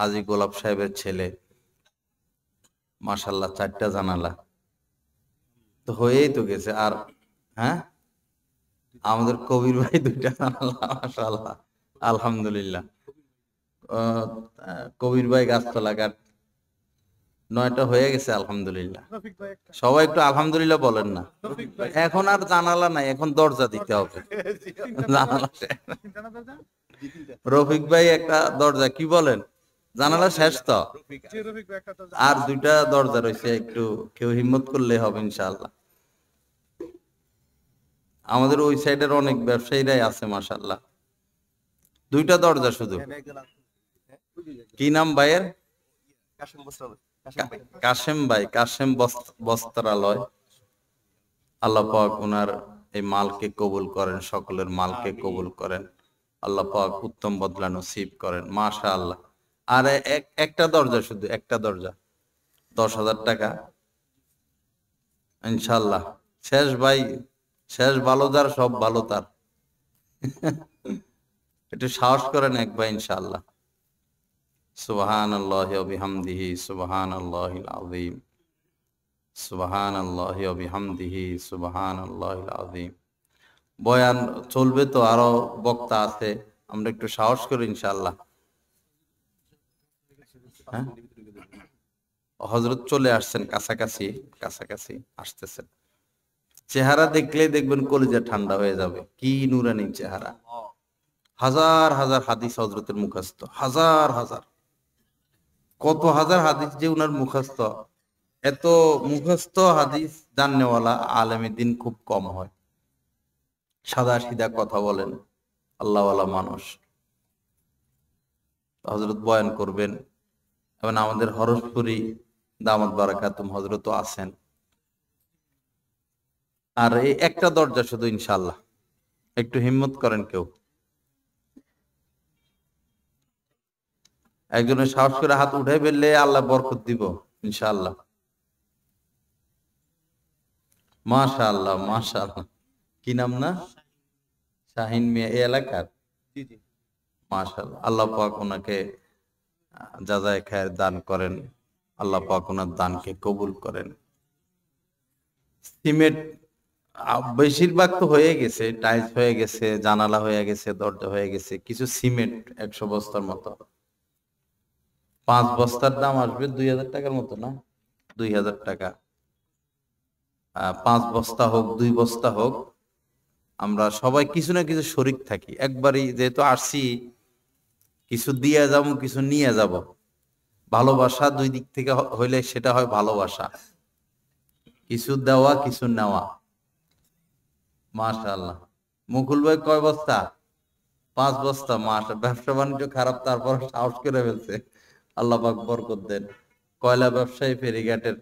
হাজি গোলাপ সাহেবের ছেলে মাসাল্লাহ চারটা জানালা তো হয়েই তো গেছে আর হ্যাঁ আমাদের কবির ভাই দুইটা জানালা মাসাল্লাহ আলহামদুলিল্লাহ কবির ভাই গাছতলা কাট নয়টা হয়ে গেছে আলহামদুলিল্লাহ সবাই একটু আলহামদুলিল্লাহ বলেন না এখন আর জানালা নাই এখন দরজা দিতে হবে রফিক ভাই একটা দরজা কি বলেন জানালা শেষ তো আর দুইটা দরজা রয়েছে একটু কেউ হিম্মত করলে হবে ইনশাল্লাহ আমাদের ওই সাইড এর অনেক ব্যবসায়ীরাই আছে মাসাল্লাহ দুইটা দরজা শুধু কি নাম ভাইয়ের কাশেম ভাই কাশেম বস্ত্রালয় আল্লাহ পাক ওনার এই মালকে কবুল করেন সকলের মালকে কবুল করেন আল্লাহ পাক উত্তম বদলা নসিব করেন মাশা আল্লাহ আর একটা দরজা শুধু একটা দরজা দশ হাজার টাকা ইনশাল্লাহ শেষ ভাই শেষ ভালো তার সব ভালো তার একটু সাহস করেন এক ভাই ইনশাল্লাহ সুবাহান আল্লাহ অবিহামদিহি সুবাহান আল্লাহ আজিম সুবাহান আল্লাহ অবিহামদিহি সুবাহান আল্লাহ আজিম বয়ান চলবে তো আরো বক্তা আছে আমরা একটু সাহস করি ইনশাল্লাহ হজরত হ্যাঁ? চলে আসছেন কাছাকাছি কাছাকাছি আসতেছেন চেহারা দেখলে দেখবেন কলিজা ঠান্ডা হয়ে যাবে কি নুরানি চেহারা হাজার হাজার হাদিস হজরতের মুখস্থ হাজার হাজার কত হাজার হাদিস যে উনার মুখস্থ এত মুখস্থ হাদিস জাননেওয়ালা আলেম দিন খুব কম হয় সাদা সিদা কথা বলেন আল্লাহওয়ালা মানুষ হজরত বয়ান করবেন এবং আমাদের হরসপুরি দামত বারাকাতুম হজরত আছেন আর এই একটা দরজা শুধু ইনশাল্লাহ একটু হিম্মত করেন কেউ একজনের সাহস করে হাত উঠে ফেললে আল্লাহ বরকত দিব ইনশাল্লাহ মাশা আল্লাহ মাশা আল্লাহ কি নাম না শাহিন মিয়া এই এলাকার মাশাল আল্লাহ পাক ওনাকে যা যায় খায়ের দান করেন আল্লাহ পাক ওনার দানকে কবুল করেন সিমেন্ট বেশিরভাগ তো হয়ে গেছে টাইলস হয়ে গেছে জানালা হয়ে গেছে দরজা হয়ে গেছে কিছু সিমেন্ট একশো বস্তার মতো পাঁচ বস্তার দাম আসবে দুই হাজার টাকার মতো না দুই হাজার টাকা পাঁচ বস্তা হোক দুই বস্তা হোক আমরা সবাই কিছু না কিছু শরিক থাকি একবারই যেহেতু আসছি কিছু দিয়ে যাব কিছু নিয়ে যাব ভালোবাসা দুই দিক থেকে হইলে সেটা হয় ভালোবাসা কিছু দেওয়া কিছু নেওয়া মাশাল্লাহ মুকুল ভাই কয় বস্তা পাঁচ বস্তা মাস ব্যবসা বাণিজ্য খারাপ তারপর সাহস করে ফেলছে আল্লাহ পাক করতেন কয়লা ব্যবসায়ী ফেরিঘাটের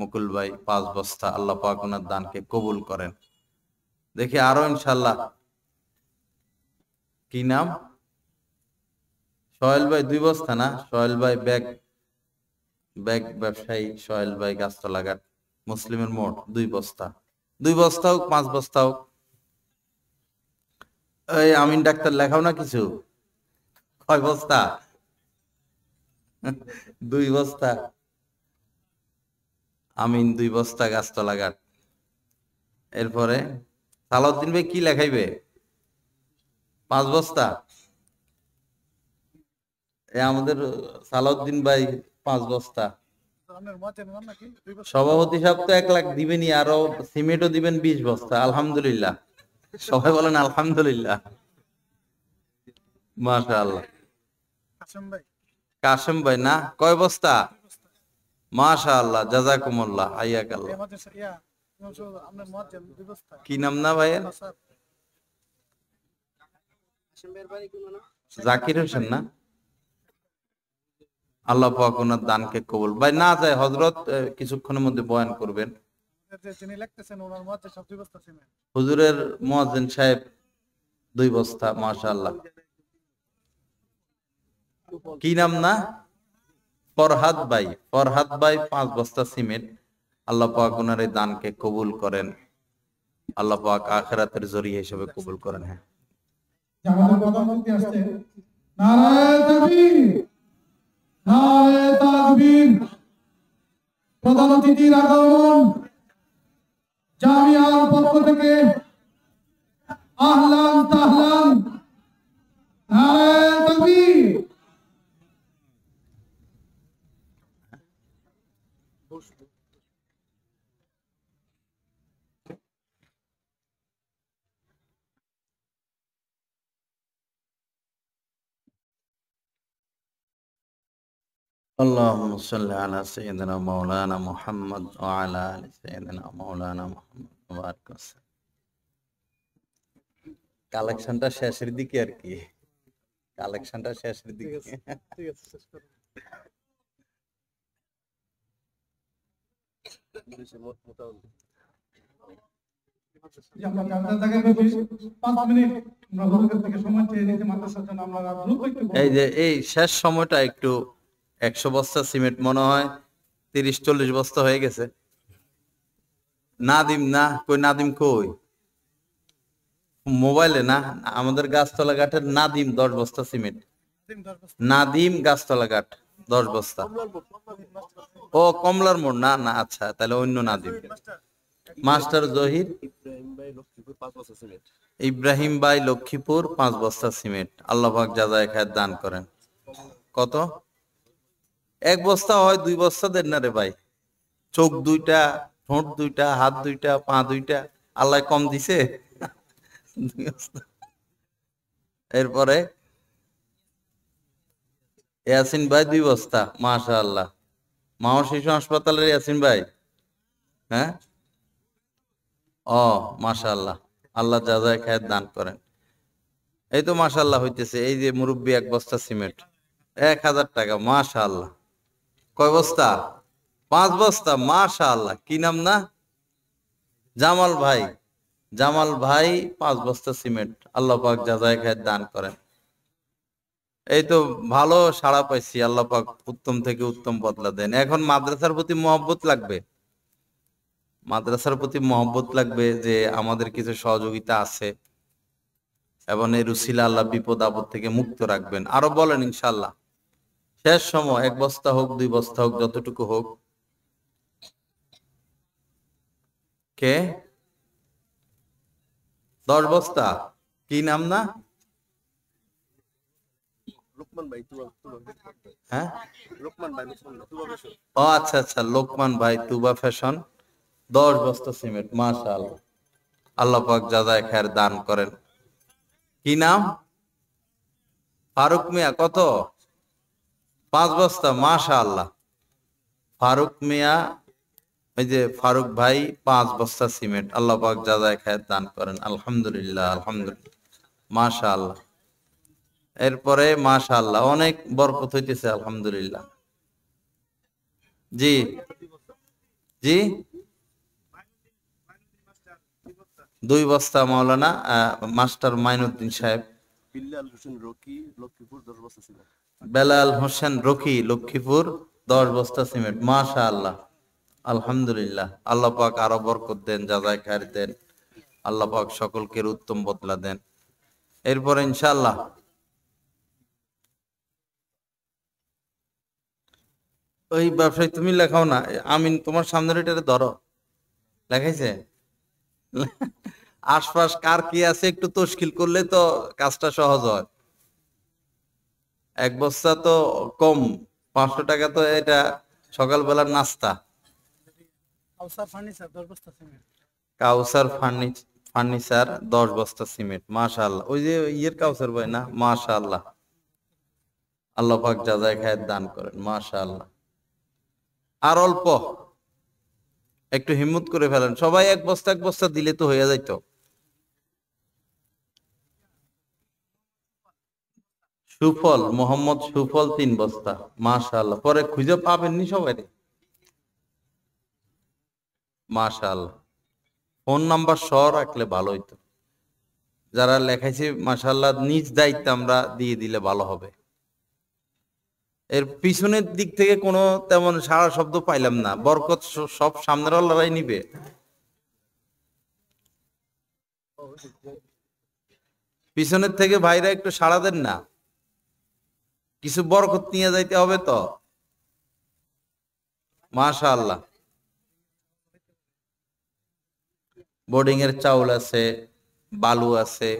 মুকুল ভাই পাঁচ বস্তা আল্লাহ পাক ওনার দানকে কবুল করেন দেখি আরো ইনশাল্লাহ কি নাম সয়েল ভাই দুই বস্তা না সহেল ভাই ব্যাগ ব্যাগ ব্যবসায়ী সয়েল ভাই গাছতলা ঘাট মুসলিমের মোট দুই বস্তা দুই বস্তা হোক পাঁচ বস্তা হোক এই আমিন ডাক্তার লেখাও না কিছু কয় বস্তা দুই বস্তা আমিন দুই বস্তা গাছতলা ঘাট এরপরে সালাউদ্দিন ভাই কি লেখাইবে পাঁচ বস্তা আমাদের সালাউদ্দিন ভাই পাঁচ বস্তা সভাপতি সাহেব তো এক লাখ দিবেনই আরো সিমেন্টও দিবেন বিশ বস্তা আলহামদুলিল্লাহ সবাই বলেন আলহামদুলিল্লাহ মাশাআল্লাহ কাশেম ভাই না কয় বস্তা মাশাআল্লাহ জাজাকুমুল্লাহ আল্লাহ কি নাম না ভাই জাকির হোসেন না আল্লাহ পাক ওনার দানকে কবুল ভাই না যায় হজরত কিছুক্ষণের মধ্যে বয়ান করবেন হুজুরের মুয়াজ্জিন সাহেব দুই বস্তা মাশাআল্লাহ কি নাম না ফরহাদ ভাই ফরহাদ ভাই পাঁচ বস্তা সিমেন্ট আল্লাহ পাক ওনার এই দানকে কবুল করেন আল্লাহ পাক আখেরাতের জরি হিসেবে কবুল করেন হ্যাঁ আমাদের প্রধানমন্ত্রী আসছে নারায়ণ প্রধান অতিথির আগমন জামিয়ার পক্ষ থেকে আহলান তাহলান নারায়ণ اللهم صل على سيدنا مولانا محمد وعلى سيدنا مولانا محمد وسلم কালেকশনটা শেষের দিকে আর কি কালেকশনটা শেষের দিকে এই যে এই শেষ সময়টা একটু একশো বস্তা সিমেন্ট মনে হয় তিরিশ চল্লিশ বস্তা হয়ে গেছে নাদিম না কই নাদিম কই মোবাইলে না আমাদের গাছতলা ঘাটের নাদিম দশ বস্তা সিমেন্ট নাদিম গাছতলা ঘাট দশ বস্তা ও কমলার মোড় না না আচ্ছা তাহলে অন্য নাদিম মাস্টার জহির ইব্রাহিম ভাই লক্ষ্মীপুর পাঁচ বস্তা সিমেন্ট আল্লাহাক যা খায় দান করেন কত এক বস্তা হয় দুই বস্তা দেন না রে ভাই চোখ দুইটা ঠোঁট দুইটা হাত দুইটা পা দুইটা আল্লাহ কম দিছে এরপরে ইয়াসিন ভাই দুই বস্তা মাশা আল্লাহ মাও শিশু হাসপাতালের ইয়াসিন ভাই হ্যাঁ ও মাশা আল্লাহ আল্লাহ যা যায় খায় দান করেন এই তো আল্লাহ হইতেছে এই যে মুরব্বী এক বস্তা সিমেন্ট এক হাজার টাকা আল্লাহ কয় বস্তা পাঁচ বস্তা মাশা আল্লাহ কি নাম না জামাল ভাই জামাল ভাই পাঁচ বস্তা সিমেন্ট আল্লাহ পাক যাচাই খায় দান করেন এই তো ভালো সাড়া পাইছি আল্লাহ পাক উত্তম থেকে উত্তম বদলা দেন এখন মাদ্রাসার প্রতি মহব্বত লাগবে মাদ্রাসার প্রতি মহব্বত লাগবে যে আমাদের কিছু সহযোগিতা আছে এবং এই রুসিলা আল্লাহ বিপদ আপদ থেকে মুক্ত রাখবেন আরো বলেন ইনশাল্লাহ শেষ সময় এক বস্তা হোক দুই বস্তা হোক যতটুকু হোক কে দশ বস্তা কি নাম না হ্যাঁ? ও আচ্ছা আচ্ছা লোকমান ভাই তুবা ফ্যাশন দশ বস্তা সিমেন্ট মাশাল আল্লাহ পাক জাজায় খের দান করেন কি নাম ফারুক মিয়া কত পাঁচ বস্তা মাশা আল্লাহ ফারুক মিয়া ওই যে ফারুক ভাই পাঁচ বস্তা সিমেন্ট আল্লাহ পাক জাজায় খায় দান করেন আলহামদুলিল্লাহ আলহামদুলিল্লাহ মাশা আল্লাহ এরপরে মাশা আল্লাহ অনেক বরকত হইতেছে আলহামদুলিল্লাহ জি জি দুই বস্তা মাওলানা মাস্টার মাইনুদ্দিন সাহেব বিল্লাল হোসেন রকি লক্ষ্মীপুর দশ বস্তা ছিলেন বেলাল হোসেন রকি লক্ষ্মীপুর দশ বস্তা সিমেন্ট মাশা আল্লাহ আলহামদুলিল্লাহ আল্লাহ পাক আরো বরকত দেন যাজায় খায়ের দেন আল্লাহ পাক সকলকে উত্তম বদলা দেন এরপর ইনশাআল্লাহ ওই ব্যবসায় তুমি লেখাও না আমিন তোমার সামনে এটা ধরো লেখাইছে আশপাশ কার কি আছে একটু তশকিল করলে তো কাজটা সহজ হয় এক বস্তা তো কম পাঁচশো টাকা তো এটা সকালবেলার নাস্তা কাউসার ফার্নিচার দশ বস্তা সিমেন্ট মাশাল ওই যে ইয়ের কাউসার ভাই না মাশাল্লাহ আল্লাহ পাক যাজায় খায়ের দান করেন মাশাল্লাহ আর অল্প একটু হিম্মত করে ফেলেন সবাই এক বস্তা এক বস্তা দিলে তো হয়ে যাইতো সুফল মোহাম্মদ সুফল তিন বস্তা মাশাল পরে খুঁজে পাবেননি সবাই মাশাল ফোন নাম্বার সহ রাখলে ভালো হইতো যারা লেখাইছে মাশাল্লাহ নিজ দায়িত্ব আমরা দিয়ে দিলে ভালো হবে এর পিছনের দিক থেকে কোনো তেমন সারা শব্দ পাইলাম না বরকত সব সামনের লড়াই নিবে পিছনের থেকে ভাইরা একটু সাড়া দেন না কিছু বরকত নিয়ে যাইতে হবে তো মাশা আল্লাহ বোর্ডিং এর চাউল আছে বালু আছে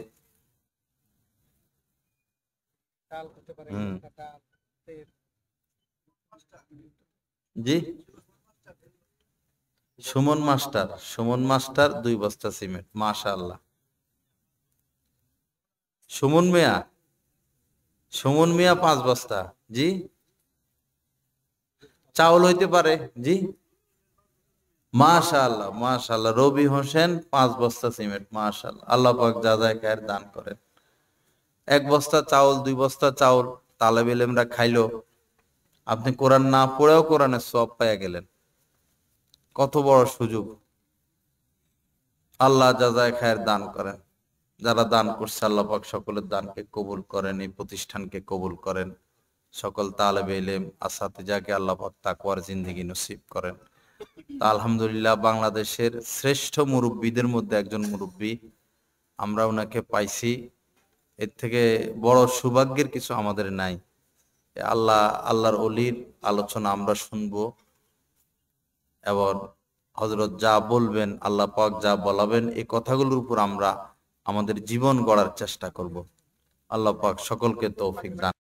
জি সুমন মাস্টার সুমন মাস্টার দুই বস্তা সিমেন্ট মাশা আল্লাহ সুমন মেয়া সুমন মিয়া পাঁচ বস্তা জি চাউল হইতে পারে জি মাশাল্লাহ মাশাল্লাহ রবি হোসেন পাঁচ বস্তা সিমেন্ট মাশাল্লাহ আল্লাহ পাক যা যায় দান করেন এক বস্তা চাউল দুই বস্তা চাউল তালেব ইলেমরা খাইলো আপনি কোরআন না পড়েও কোরআনের সব পাইয়া গেলেন কত বড় সুযোগ আল্লাহ যা খায়ের দান করেন যারা দান করছে আল্লাহাক সকলের দানকে কবুল করেন এই প্রতিষ্ঠানকে কবুল করেন সকল তালেবে এলেম যাকে আল্লাহাক তাকুয়ার জিন্দিগি নসিব করেন তা আলহামদুলিল্লাহ বাংলাদেশের শ্রেষ্ঠ মুরব্বীদের মধ্যে একজন মুরব্বী আমরা ওনাকে পাইছি এর থেকে বড় সৌভাগ্যের কিছু আমাদের নাই আল্লাহ আল্লাহর অলির আলোচনা আমরা শুনব এবং হজরত যা বলবেন আল্লাহ পাক যা বলাবেন এই কথাগুলোর উপর আমরা আমাদের জীবন গড়ার চেষ্টা করব আল্লাহ পাক সকলকে তৌফিক দান